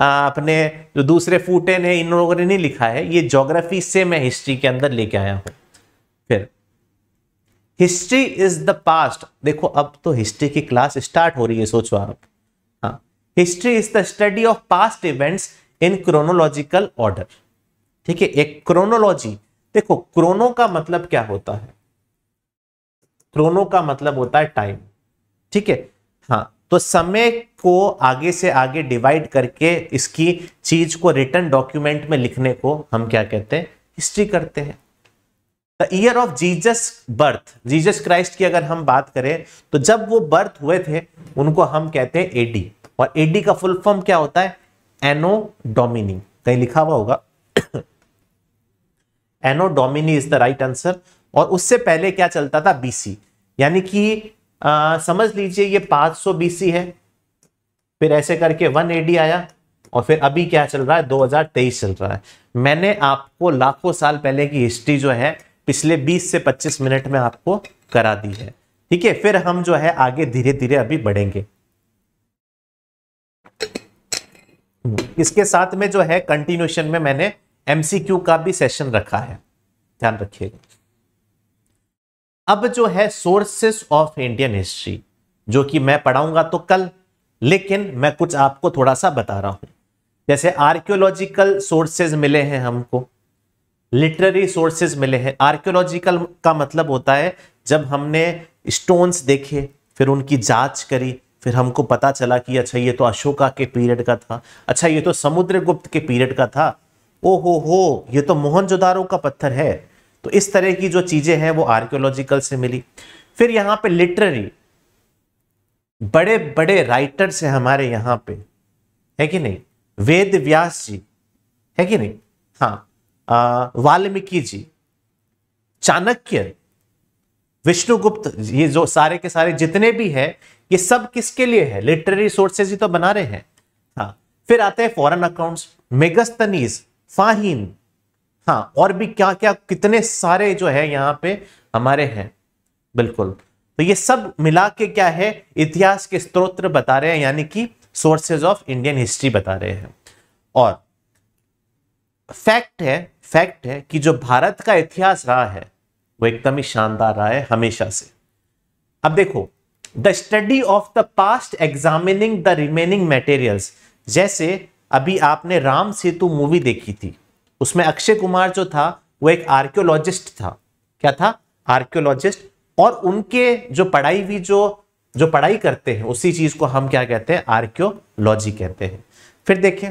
अपने जो दूसरे फूटे ने इन लोगों ने नहीं लिखा है ये जोग्राफी से मैं हिस्ट्री के अंदर लेके आया हूं फिर हिस्ट्री इज द पास्ट देखो अब तो हिस्ट्री की क्लास स्टार्ट हो रही है सोचो आप history is the study of past events in chronological order ठीक है एक क्रोनोलॉजी देखो क्रोनो का मतलब क्या होता है क्रोनो का मतलब होता है टाइम ठीक है हाँ तो समय को आगे से आगे डिवाइड करके इसकी चीज को रिटर्न डॉक्यूमेंट में लिखने को हम क्या कहते हैं हिस्ट्री करते हैं the year of Jesus birth Jesus Christ की अगर हम बात करें तो जब वो बर्थ हुए थे उनको हम कहते हैं एडी और एडी का फुल फॉर्म क्या होता है एनो डोमिनी कहीं लिखा हुआ होगा Anno Domini is the right answer और उससे पहले क्या चलता था बीसी यानी कि आ, समझ लीजिए ये 500 बीसी है फिर ऐसे करके एडी आया और फिर अभी क्या चल रहा है 2023 चल रहा है मैंने आपको लाखों साल पहले की हिस्ट्री जो है पिछले 20 से 25 मिनट में आपको करा दी है ठीक है फिर हम जो है आगे धीरे धीरे अभी बढ़ेंगे इसके साथ में जो है कंटिन्यूशन में मैंने एमसीक्यू का भी सेशन रखा है ध्यान रखिएगा अब जो है सोर्सेस ऑफ इंडियन हिस्ट्री जो कि मैं पढ़ाऊंगा तो कल लेकिन मैं कुछ आपको थोड़ा सा बता रहा हूं जैसे आर्कियोलॉजिकल सोर्सेज मिले हैं हमको लिटरेरी सोर्सेज मिले हैं आर्कियोलॉजिकल का मतलब होता है जब हमने स्टोन्स देखे फिर उनकी जांच करी फिर हमको पता चला कि अच्छा ये तो अशोका के पीरियड का था अच्छा ये तो समुद्रगुप्त के पीरियड का था ओ हो हो ये तो मोहनजोदारो का पत्थर है तो इस तरह की जो चीजें हैं वो आर्कियोलॉजिकल से मिली फिर यहाँ पे लिटरेरी बड़े बड़े राइटर्स हैं हमारे यहाँ पे है कि नहीं वेद व्यास जी है कि नहीं हाँ वाल्मीकि जी चाणक्य विष्णुगुप्त ये जो सारे के सारे जितने भी है ये सब किसके लिए है लिटरेरी सोर्सेज ही तो बना रहे हैं हाँ फिर आते हैं फॉरन अकाउंट्स मेगस्तनीज फाहीन हाँ और भी क्या क्या कितने सारे जो है यहाँ पे हमारे हैं बिल्कुल तो ये सब मिला के क्या है इतिहास के स्त्रोत्र बता रहे हैं यानी कि सोर्सेज ऑफ इंडियन हिस्ट्री बता रहे हैं और फैक्ट है फैक्ट है कि जो भारत का इतिहास रहा है वो एकदम ही शानदार रहा है हमेशा से अब देखो the study of the past examining the remaining materials जैसे अभी आपने राम सेतु मूवी देखी थी उसमें अक्षय कुमार जो था वो एक आर्क्योलॉजिस्ट था क्या था आर्क्योलॉजिस्ट और उनके जो पढ़ाई भी जो जो पढ़ाई करते हैं उसी चीज को हम क्या कहते हैं आर्क्योलॉजी कहते हैं फिर देखें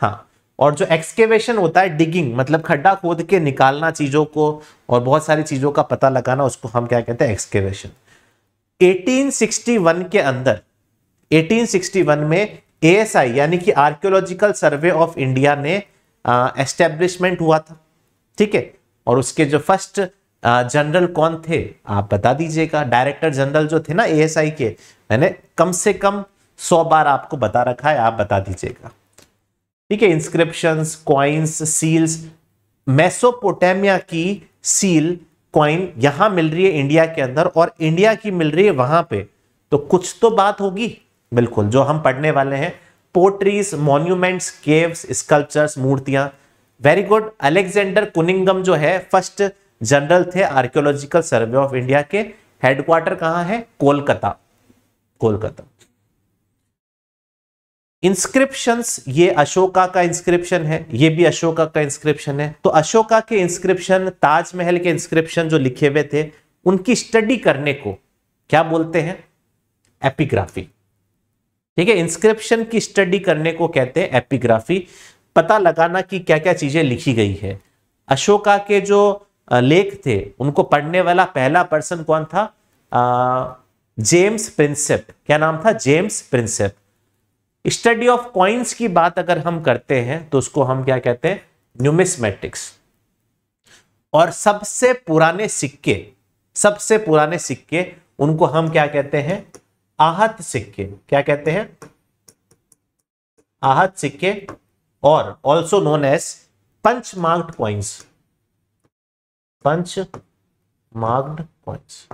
हाँ और जो एक्सकेवेशन होता है डिगिंग मतलब खड्डा खोद के निकालना चीज़ों को और बहुत सारी चीज़ों का पता लगाना उसको हम क्या कहते हैं एक्सकेवेशन 1861 के अंदर 1861 में एएसआई यानी कि आर्कियोलॉजिकल सर्वे ऑफ इंडिया ने एस्टेब्लिशमेंट हुआ था ठीक है और उसके जो फर्स्ट जनरल कौन थे आप बता दीजिएगा डायरेक्टर जनरल जो थे ना एएसआई के मैंने कम से कम सौ बार आपको बता रखा है आप बता दीजिएगा ठीक है इंस्क्रिप्शन क्वाइंस सील्स मेसोपोटामिया की सील क्वाइन यहां मिल रही है इंडिया के अंदर और इंडिया की मिल रही है वहां पे तो कुछ तो बात होगी बिल्कुल जो हम पढ़ने वाले हैं पोट्रीज मॉन्यूमेंट्स केव्स स्कल्पचर्स मूर्तियां वेरी गुड अलेक्जेंडर कुनिंगम जो है फर्स्ट जनरल थे आर्कियोलॉजिकल सर्वे ऑफ इंडिया के हेडक्वार्टर कहाँ है कोलकाता कोलकाता इंस्क्रिप्शंस ये अशोका का इंस्क्रिप्शन है ये भी अशोका का इंस्क्रिप्शन है तो अशोका के इंस्क्रिप्शन ताजमहल के इंस्क्रिप्शन जो लिखे हुए थे उनकी स्टडी करने को क्या बोलते हैं एपिग्राफी ठीक है इंस्क्रिप्शन की स्टडी करने को कहते हैं एपिग्राफी पता लगाना कि क्या क्या चीजें लिखी गई है अशोका के जो लेख थे उनको पढ़ने वाला पहला पर्सन कौन था आ, जेम्स प्रिंसेप क्या नाम था James Prinsep study of coins की बात अगर हम करते हैं तो उसको हम क्या कहते हैं न्यूमिसमेटिक्स और सबसे पुराने सिक्के सबसे पुराने सिक्के उनको हम क्या कहते हैं आहत सिक्के क्या कहते हैं आहत सिक्के और also known as punch marked coins punch marked coins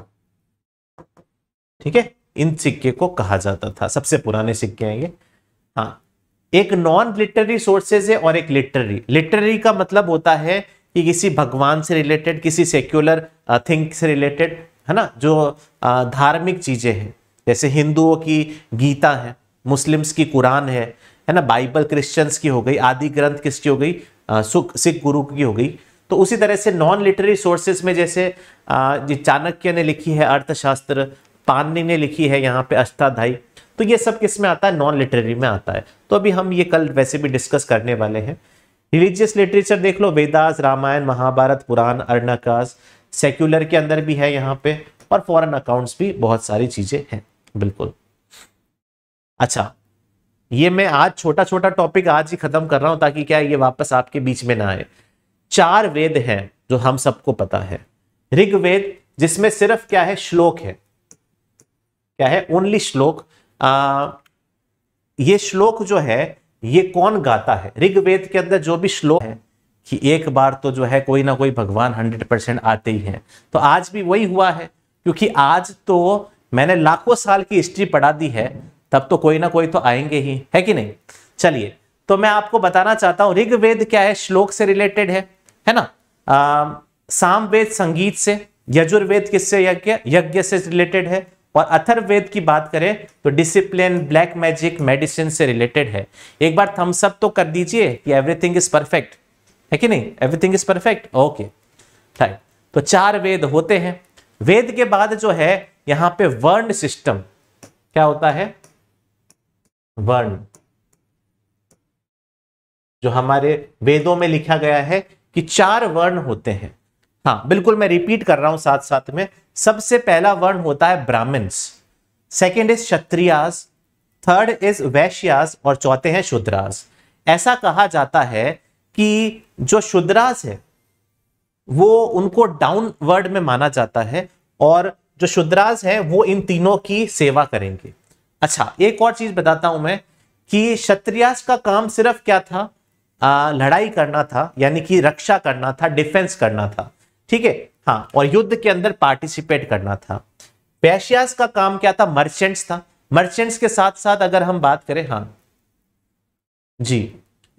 ठीक है इन सिक्के को कहा जाता था सबसे पुराने सिक्के हैं ये हाँ एक नॉन लिटररी सोर्सेज है और एक लिटररी लिटररी का मतलब होता है कि किसी भगवान से रिलेटेड किसी सेक्युलर थिंक uh, से रिलेटेड है ना जो uh, धार्मिक चीजें हैं जैसे हिंदुओं की गीता है मुस्लिम्स की कुरान है है ना बाइबल क्रिश्चियंस की हो गई आदि ग्रंथ किसकी हो गई uh, सुख सिख गुरु की हो गई तो उसी तरह से नॉन लिटरेरी सोर्सेज में जैसे चाणक्य ने लिखी है अर्थशास्त्र पानी ने लिखी है यहाँ पे अष्टाध्यायी तो ये सब किस में आता है नॉन लिटरेरी में आता है तो अभी हम ये कल वैसे भी डिस्कस करने वाले हैं रिलीजियस लिटरेचर देख लो वेदास रामायण महाभारत पुराण अर्णकाश सेक्युलर के अंदर भी है यहाँ पे और फॉरन अकाउंट्स भी बहुत सारी चीजें हैं बिल्कुल अच्छा ये मैं आज छोटा छोटा टॉपिक आज ही खत्म कर रहा हूं ताकि क्या ये वापस आपके बीच में ना आए चार वेद हैं जो हम सबको पता है ऋग्वेद जिसमें सिर्फ क्या है श्लोक है क्या है ओनली श्लोक आ, ये श्लोक जो है ये कौन गाता है ऋग्वेद के अंदर जो भी श्लोक है कि एक बार तो जो है कोई ना कोई भगवान हंड्रेड परसेंट आते ही हैं तो आज भी वही हुआ है क्योंकि आज तो मैंने लाखों साल की हिस्ट्री पढ़ा दी है तब तो कोई ना कोई तो आएंगे ही है कि नहीं चलिए तो मैं आपको बताना चाहता हूँ ऋग्वेद क्या है श्लोक से रिलेटेड है है ना सामवेद संगीत से यजुर्वेद किससे यज्ञ यज्ञ से रिलेटेड है और अथर्ववेद की बात करें तो डिसिप्लिन ब्लैक मैजिक मेडिसिन से रिलेटेड है एक बार थम्स अप तो कर दीजिए कि एवरीथिंग इज परफेक्ट है कि नहीं everything is perfect okay right तो चार वेद होते हैं वेद के बाद जो है यहां पे वर्ण सिस्टम क्या होता है वर्ण जो हमारे वेदों में लिखा गया है कि चार वर्ण होते हैं हाँ बिल्कुल मैं रिपीट कर रहा हूं साथ साथ में सबसे पहला वर्ण होता है Brahmins second is Kshatriyas third is Vaishyas और चौथे हैं शुद्रास ऐसा कहा जाता है कि जो शुद्रास है वो उनको डाउन वर्ड में माना जाता है और जो शुद्रास है वो इन तीनों की सेवा करेंगे अच्छा एक और चीज बताता हूं मैं कि क्षत्रियास का काम सिर्फ क्या था आ, लड़ाई करना था यानी कि रक्षा करना था डिफेंस करना था ठीक है हाँ और युद्ध के अंदर पार्टिसिपेट करना था पैशियास का काम क्या था मर्चेंट्स था मर्चेंट्स के साथ साथ अगर हम बात करें हाँ जी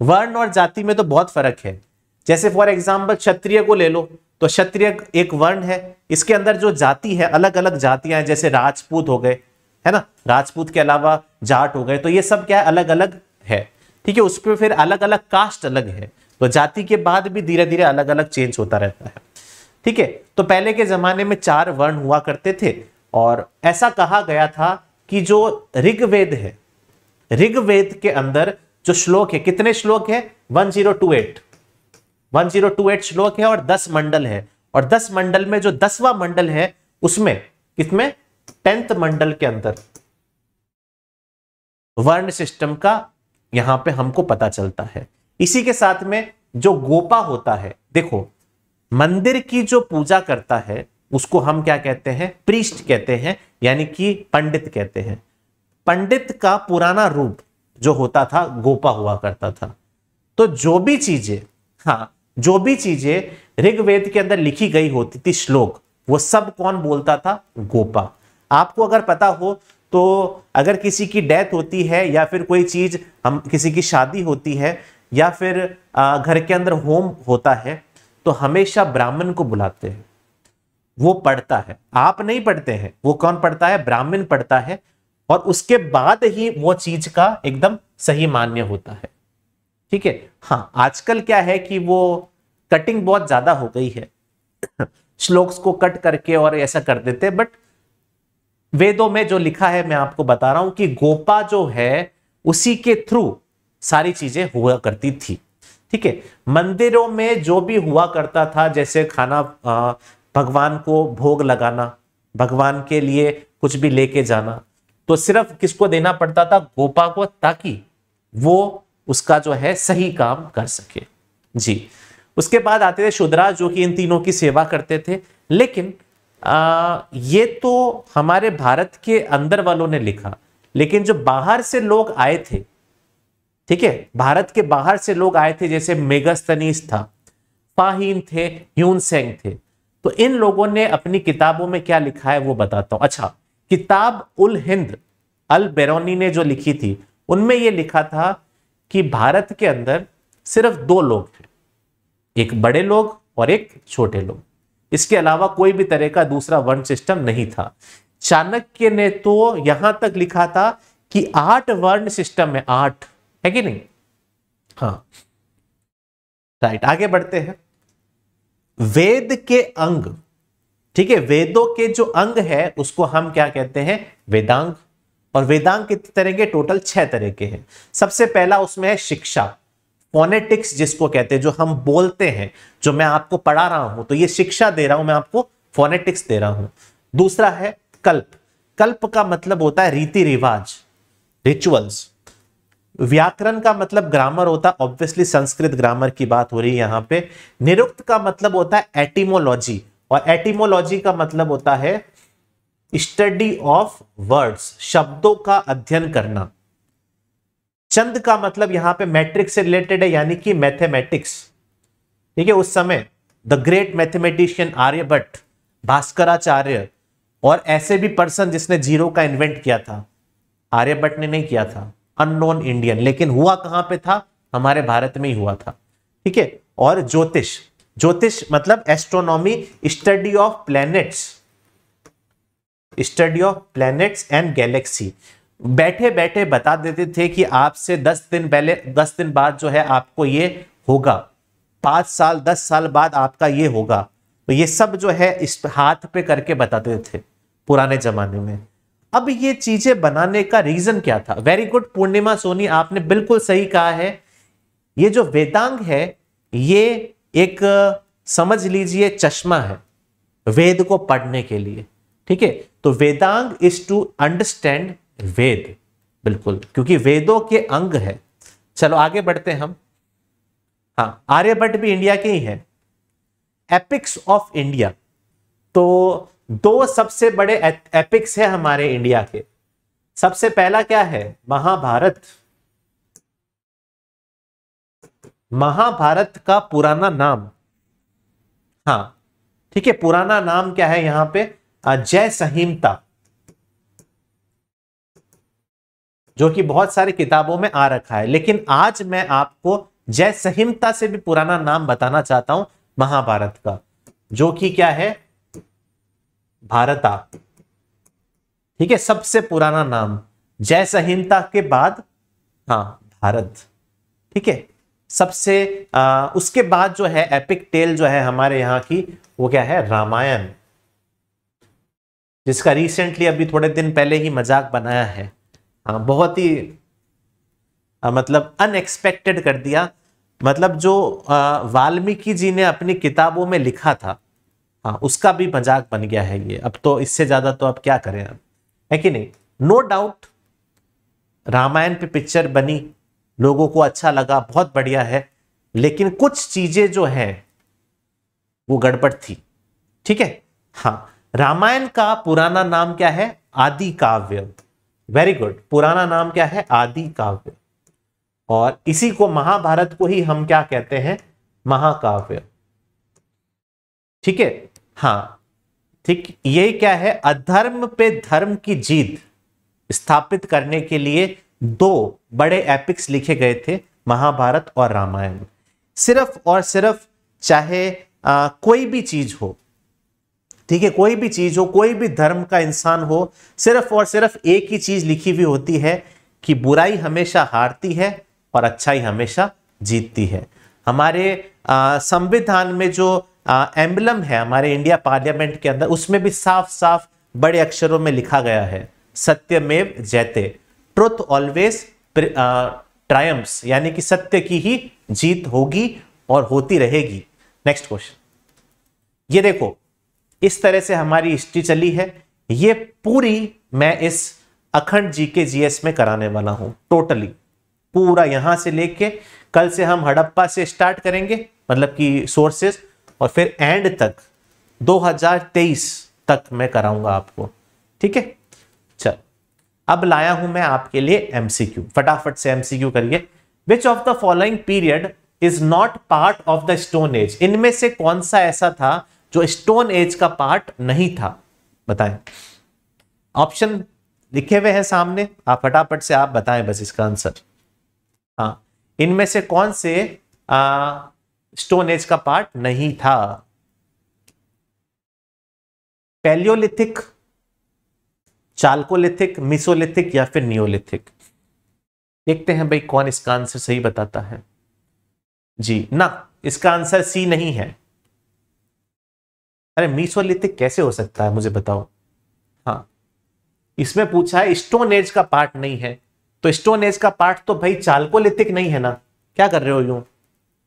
वर्ण और जाति में तो बहुत फर्क है जैसे फॉर एग्जाम्पल क्षत्रिय को ले लो तो क्षत्रिय एक वर्ण है इसके अंदर जो जाति है अलग अलग जातियां हैं जैसे राजपूत हो गए है ना राजपूत के अलावा जाट हो गए तो ये सब क्या है अलग अलग है ठीक है उस पर फिर अलग अलग कास्ट अलग है तो जाति के बाद भी धीरे धीरे अलग अलग चेंज होता रहता है ठीक है तो पहले के जमाने में चार वर्ण हुआ करते थे और ऐसा कहा गया था कि जो ऋग्वेद है ऋग्वेद के अंदर जो श्लोक है कितने श्लोक है 1028 1028 श्लोक है और 10 मंडल है और 10 मंडल में जो दसवां मंडल है उसमें किसमें टेंथ मंडल के अंदर वर्ण सिस्टम का यहां पे हमको पता चलता है इसी के साथ में जो गोपा होता है देखो मंदिर की जो पूजा करता है उसको हम क्या कहते हैं प्रीस्ट कहते हैं यानी कि पंडित कहते हैं पंडित का पुराना रूप जो होता था गोपा हुआ करता था तो जो भी चीजें हाँ जो भी चीजें ऋग्वेद के अंदर लिखी गई होती थी श्लोक वो सब कौन बोलता था गोपा आपको अगर पता हो तो अगर किसी की डेथ होती है या फिर कोई चीज हम किसी की शादी होती है या फिर घर के अंदर होम होता है तो हमेशा ब्राह्मण को बुलाते हैं वो पढ़ता है आप नहीं पढ़ते हैं वो कौन पढ़ता है ब्राह्मण पढ़ता है और उसके बाद ही वो चीज का एकदम सही मान्य होता है ठीक है हाँ आजकल क्या है कि वो कटिंग बहुत ज्यादा हो गई है [coughs] श्लोक्स को कट करके और ऐसा कर देते बट वेदों में जो लिखा है मैं आपको बता रहा हूं कि गोपा जो है उसी के थ्रू सारी चीजें हुआ करती थी ठीक है मंदिरों में जो भी हुआ करता था जैसे खाना भगवान को भोग लगाना भगवान के लिए कुछ भी लेके जाना तो सिर्फ किसको देना पड़ता था गोपा को ताकि वो उसका जो है सही काम कर सके जी उसके बाद आते थे शुद्रा जो कि इन तीनों की सेवा करते थे लेकिन आ, ये तो हमारे भारत के अंदर वालों ने लिखा लेकिन जो बाहर से लोग आए थे ठीक है भारत के बाहर से लोग आए थे जैसे मेगास्तनीस था फाहीन थे ह्यून सेंग थे तो इन लोगों ने अपनी किताबों में क्या लिखा है वो बताता हूं अच्छा किताब उल हिंद अल बेरोनी ने जो लिखी थी उनमें ये लिखा था कि भारत के अंदर सिर्फ दो लोग हैं एक बड़े लोग और एक छोटे लोग इसके अलावा कोई भी तरह का दूसरा वर्ण सिस्टम नहीं था चाणक्य ने तो यहां तक लिखा था कि आठ वर्ण सिस्टम है आठ है कि नहीं हाँ राइट आगे बढ़ते हैं वेद के अंग ठीक है वेदों के जो अंग है उसको हम क्या कहते हैं वेदांग और वेदांग कितने तरह के टोटल छह तरह के हैं सबसे पहला उसमें है शिक्षा फोनेटिक्स जिसको कहते हैं जो हम बोलते हैं जो मैं आपको पढ़ा रहा हूं तो ये शिक्षा दे रहा हूं मैं आपको फोनेटिक्स दे रहा हूं दूसरा है कल्प कल्प का मतलब होता है रीति रिवाज रिचुअल्स व्याकरण का मतलब ग्रामर होता ऑब्वियसली संस्कृत ग्रामर की बात हो रही है यहां पे निरुक्त का मतलब होता है एटीमोलॉजी और एटीमोलॉजी का मतलब होता है स्टडी ऑफ वर्ड्स शब्दों का अध्ययन करना चंद का मतलब यहां पे मैट्रिक्स से रिलेटेड है यानी कि मैथमेटिक्स ठीक है उस समय the great mathematician Aryabhata Bhaskaracharya और ऐसे भी पर्सन जिसने जीरो का इन्वेंट किया था आर्यभट्ट ने नहीं किया था अननोन इंडियन लेकिन हुआ कहां पे था हमारे भारत में ही हुआ था ठीक है और ज्योतिष ज्योतिष मतलब astronomy study of planets study of planets and galaxy बैठे बैठे बता देते थे कि आपसे दस दिन पहले दस दिन बाद जो है आपको ये होगा पांच साल दस साल बाद आपका ये होगा तो ये सब जो है इस हाथ पे करके बताते थे पुराने जमाने में अब ये चीजें बनाने का रीजन क्या था वेरी गुड पूर्णिमा सोनी आपने बिल्कुल सही कहा है ये जो वेदांग है ये एक समझ लीजिए चश्मा है वेद को पढ़ने के लिए ठीक है तो वेदांग इज टू अंडरस्टैंड वेद बिल्कुल क्योंकि वेदों के अंग है चलो आगे बढ़ते हम हाँ आर्यभट्ट भी इंडिया के ही है एपिक्स ऑफ इंडिया तो दो सबसे बड़े एपिक्स है हमारे इंडिया के सबसे पहला क्या है महाभारत महाभारत का पुराना नाम हाँ ठीक है पुराना नाम क्या है यहां पे जय संहिमता जो कि बहुत सारी किताबों में आ रखा है लेकिन आज मैं आपको जय संहिमता से भी पुराना नाम बताना चाहता हूं महाभारत का जो कि क्या है भारत ठीक है सबसे पुराना नाम जय संहिता के बाद हाँ भारत ठीक है सबसे आ, उसके बाद जो है एपिक टेल जो है हमारे यहाँ की वो क्या है रामायण जिसका रिसेंटली अभी थोड़े दिन पहले ही मजाक बनाया है हाँ बहुत ही आ, मतलब अनएक्सपेक्टेड कर दिया मतलब जो वाल्मीकि जी ने अपनी किताबों में लिखा था हाँ उसका भी मजाक बन गया है ये अब तो इससे ज्यादा तो अब क्या करें अब है कि नहीं नो डाउट रामायण पे पिक्चर बनी लोगों को अच्छा लगा बहुत बढ़िया है लेकिन कुछ चीजें जो हैं वो गड़बड़ थी ठीक है हाँ रामायण का पुराना नाम क्या है आदि काव्य वेरी गुड पुराना नाम क्या है आदि काव्य और इसी को महाभारत को ही हम क्या कहते हैं महाकाव्य ठीक है हाँ ठीक ये क्या है अधर्म पे धर्म की जीत स्थापित करने के लिए दो बड़े एपिक्स लिखे गए थे महाभारत और रामायण सिर्फ और सिर्फ चाहे आ, कोई भी चीज हो ठीक है कोई भी चीज हो कोई भी धर्म का इंसान हो सिर्फ और सिर्फ एक ही चीज लिखी हुई होती है कि बुराई हमेशा हारती है और अच्छाई हमेशा जीतती है हमारे संविधान में जो एम्बलम है हमारे इंडिया पार्लियामेंट के अंदर उसमें भी साफ साफ बड़े अक्षरों में लिखा गया है सत्यमेव जयते ट्रुथ ऑलवेज ट्रायम्स यानी कि सत्य की ही जीत होगी और होती रहेगी नेक्स्ट क्वेश्चन ये देखो इस तरह से हमारी हिस्ट्री चली है ये पूरी मैं इस अखंड जी के जीएस में कराने वाला हूं टोटली पूरा यहां से लेके कल से हम हड़प्पा से स्टार्ट करेंगे मतलब कि सोर्सेस और फिर एंड तक 2023 तक मैं कराऊंगा आपको ठीक है चल अब लाया हूं मैं आपके लिए एमसीक्यू फटाफट से एमसीक्यू करिए which of the following period is not part of the stone age इनमें से कौन सा ऐसा था जो स्टोन एज का पार्ट नहीं था बताएं ऑप्शन लिखे हुए हैं सामने आप फटाफट से आप बताएं बस इसका आंसर हाँ इनमें से कौन से आ, स्टोन एज का पार्ट नहीं था पैलियोलिथिक चालकोलिथिक मिसोलिथिक या फिर नियोलिथिक देखते हैं भाई कौन इसका आंसर सही बताता है जी ना इसका आंसर सी नहीं है अरे मिसोलिथिक कैसे हो सकता है मुझे बताओ हाँ इसमें पूछा है स्टोन एज का पार्ट नहीं है तो स्टोन एज का पार्ट तो भाई चालकोलिथिक नहीं है ना क्या कर रहे हो यूं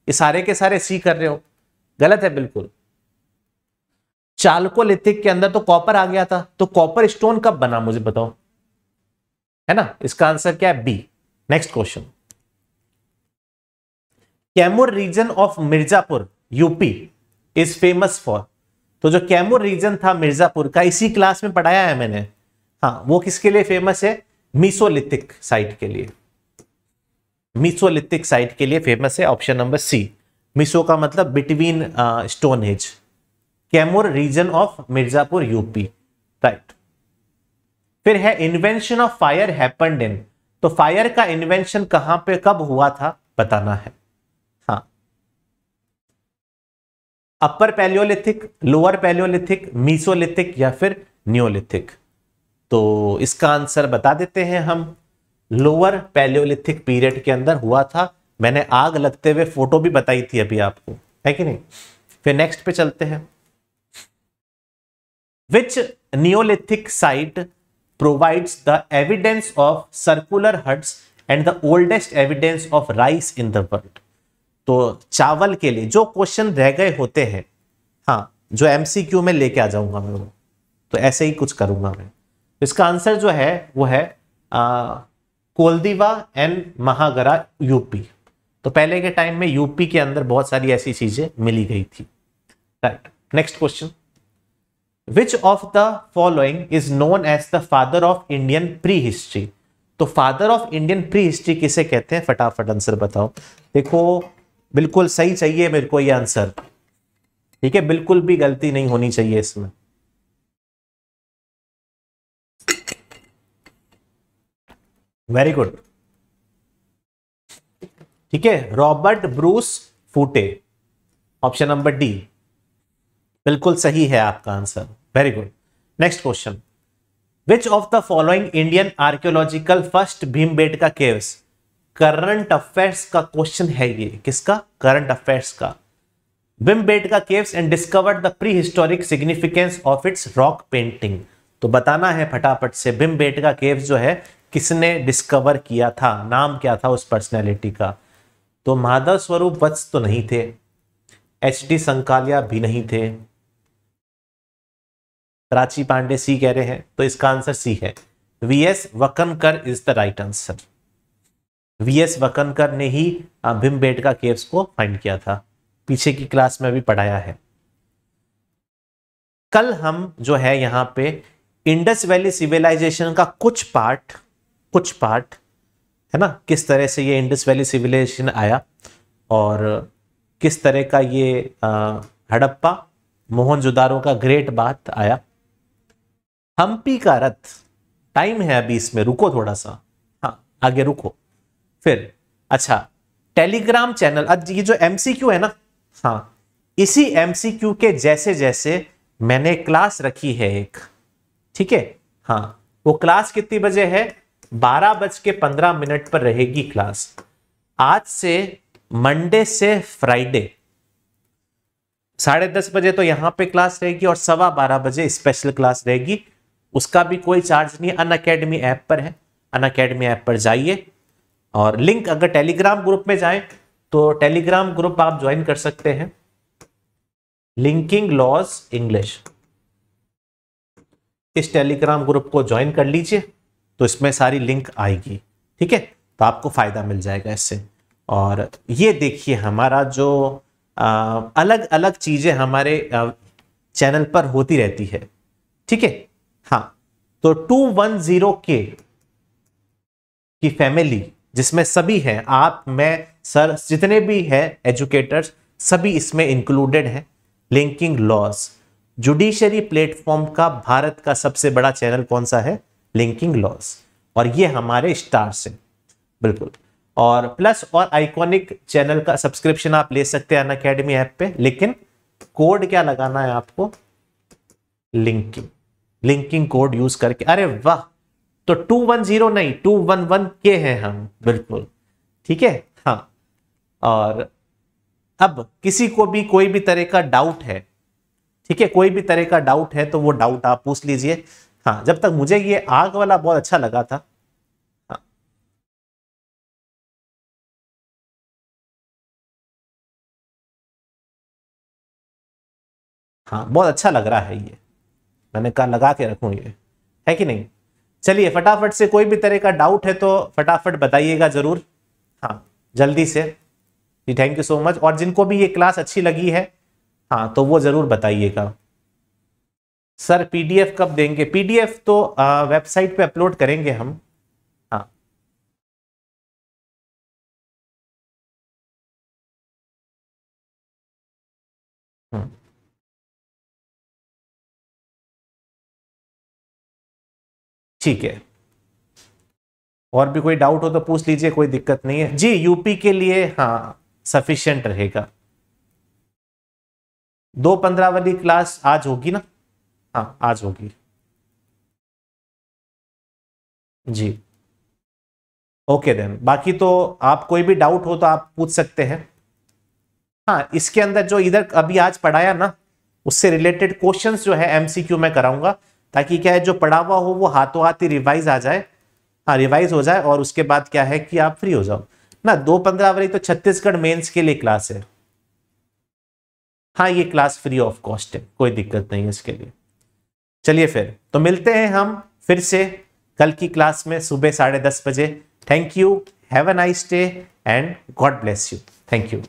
ये सारे के सारे सी कर रहे हो गलत है बिल्कुल चालकोलिथिक के अंदर तो कॉपर आ गया था तो कॉपर स्टोन कब बना मुझे बताओ है ना इसका आंसर क्या है B next question Kaimur region of Mirzapur UP is famous for तो जो कैमूर रीजन था मिर्जापुर का इसी क्लास में पढ़ाया है मैंने हाँ वो किसके लिए फेमस है मीसोलिथिक साइट के लिए मिसोलिथिक साइट के लिए फेमस है ऑप्शन नंबर सी मिसो का मतलब between stone age Kaimur region of Mirzapur UP right फिर है invention of fire happened in तो फायर का इन्वेंशन कहां पे कब हुआ था बताना है हाँ upper palaeolithic lower palaeolithic mesolithic या फिर न्योलिथिक तो इसका आंसर बता देते हैं हम लोअर पैलियोलिथिक पीरियड के अंदर हुआ था मैंने आग लगते हुए फोटो भी बताई थी अभी आपको है कि नहीं फिर नेक्स्ट पे चलते हैं which neolithic site provides the evidence of circular huts and the oldest evidence of rice in the world तो चावल के लिए जो क्वेश्चन रह गए होते हैं हाँ जो एमसीक्यू में लेके आ जाऊंगा मैं वो तो ऐसे ही कुछ करूंगा मैं इसका आंसर जो है वो है आ, कोलदीवा एंड महागरा यूपी तो पहले के टाइम में यूपी के अंदर बहुत सारी ऐसी चीजें मिली गई थी right next question which of the following is known as the father of Indian prehistory तो father of Indian prehistory किसे कहते हैं फटाफट आंसर बताओ देखो बिल्कुल सही चाहिए मेरे को ये आंसर ठीक है बिल्कुल भी गलती नहीं होनी चाहिए इसमें वेरी गुड ठीक है Robert Bruce Foote option number D बिल्कुल सही है आपका answer very good next question which of the following Indian archaeological first Bhimbetka caves current affairs का क्वेश्चन है ये किसका करंट अफेयर्स का Bhimbetka caves and discovered the prehistoric significance of its rock painting तो बताना है फटाफट से बिमबेट का केव्स जो है किसने डिस्कवर किया था नाम क्या था उस पर्सनैलिटी का तो माधव स्वरूप वत्स तो नहीं थे एच डी संकालिया भी नहीं थे प्राची पांडे सी कह रहे हैं तो इसका आंसर सी है V S Wakankar is the right answer V S Wakankar ने ही भीमबेटका केव्स को फाइंड किया था पीछे की क्लास में भी पढ़ाया है कल हम जो है यहाँ पे इंडस वैली सिविलाइजेशन का कुछ पार्ट कुछ पार्ट है ना किस तरह से ये इंडस वैली सिविलाइजेशन आया और किस तरह का ये हड़प्पा मोहनजोदारो का ग्रेट बात आया हम्पी का रथ टाइम है अभी इसमें रुको थोड़ा सा हाँ आगे रुको फिर अच्छा टेलीग्राम चैनल अब ये जो एमसीक्यू है ना हाँ इसी एमसीक्यू के जैसे जैसे मैंने क्लास रखी है एक ठीक है हाँ वो क्लास कितनी बजे है बारह बज के पंद्रह मिनट पर रहेगी क्लास आज से मंडे से फ्राइडे साढ़े दस बजे तो यहां पे क्लास रहेगी और सवा बारह बजे स्पेशल क्लास रहेगी उसका भी कोई चार्ज नहीं अन अकेडमी ऐप पर है अन अकेडमी ऐप पर जाइए और लिंक अगर टेलीग्राम ग्रुप में जाए तो टेलीग्राम ग्रुप आप ज्वाइन कर सकते हैं लिंकिंग लॉज इंग्लिश इस टेलीग्राम ग्रुप को ज्वाइन कर लीजिए तो इसमें सारी लिंक आएगी ठीक है तो आपको फ़ायदा मिल जाएगा इससे और ये देखिए हमारा जो आ, अलग अलग चीज़ें हमारे आ, चैनल पर होती रहती है ठीक है हाँ तो टू वन जीरो के की फैमिली जिसमें सभी हैं आप मैं सर जितने भी हैं एजुकेटर्स सभी इसमें इंक्लूडेड हैं लिंकिंग लॉस जुडिशरी प्लेटफॉर्म का भारत का सबसे बड़ा चैनल कौन सा है लिंकिंग लॉस और ये हमारे स्टार्स हैं बिल्कुल और प्लस और आइकॉनिक चैनल का सब्सक्रिप्शन आप ले सकते हैं अन अकेडमी ऐप पे लेकिन कोड क्या लगाना है आपको लिंकिंग लिंकिंग कोड यूज करके अरे वाह तो टू वन जीरो नहीं टू वन वन के हैं हम बिल्कुल ठीक है हाँ और अब किसी को भी कोई भी तरह का डाउट है ठीक है कोई भी तरह का डाउट है तो वो डाउट आप पूछ लीजिए हाँ जब तक मुझे ये आग वाला बहुत अच्छा लगा था हाँ। हाँ बहुत अच्छा लग रहा है ये मैंने कहा लगा के रखूँ ये है कि नहीं चलिए फटाफट से कोई भी तरह का डाउट है तो फटाफट बताइएगा ज़रूर हाँ जल्दी से जी थैंक यू सो मच और जिनको भी ये क्लास अच्छी लगी है हाँ तो वो ज़रूर बताइएगा सर पीडीएफ कब देंगे पीडीएफ तो वेबसाइट पे अपलोड करेंगे हम हाँ हम्म। ठीक है और भी कोई डाउट हो तो पूछ लीजिए कोई दिक्कत नहीं है जी यूपी के लिए हाँ सफिशियंट रहेगा दो पंद्रह वाली क्लास आज होगी ना हाँ आज होगी जी ओके देन बाकी तो आप कोई भी डाउट हो तो आप पूछ सकते हैं हाँ इसके अंदर जो इधर अभी आज पढ़ाया ना उससे रिलेटेड क्वेश्चंस जो है एमसीक्यू में कराऊंगा ताकि क्या है जो पढ़ा हुआ हो वो हाथों हाथ ही रिवाइज आ जाए हाँ रिवाइज हो जाए और उसके बाद क्या है कि आप फ्री हो जाओ ना दो पंद्रह वाली तो छत्तीसगढ़ मेंस के लिए क्लास है हाँ ये क्लास फ्री ऑफ कॉस्ट है कोई दिक्कत नहीं है इसके लिए चलिए फिर तो मिलते हैं हम फिर से कल की क्लास में सुबह साढ़े दस बजे thank you have a nice day and God bless you thank you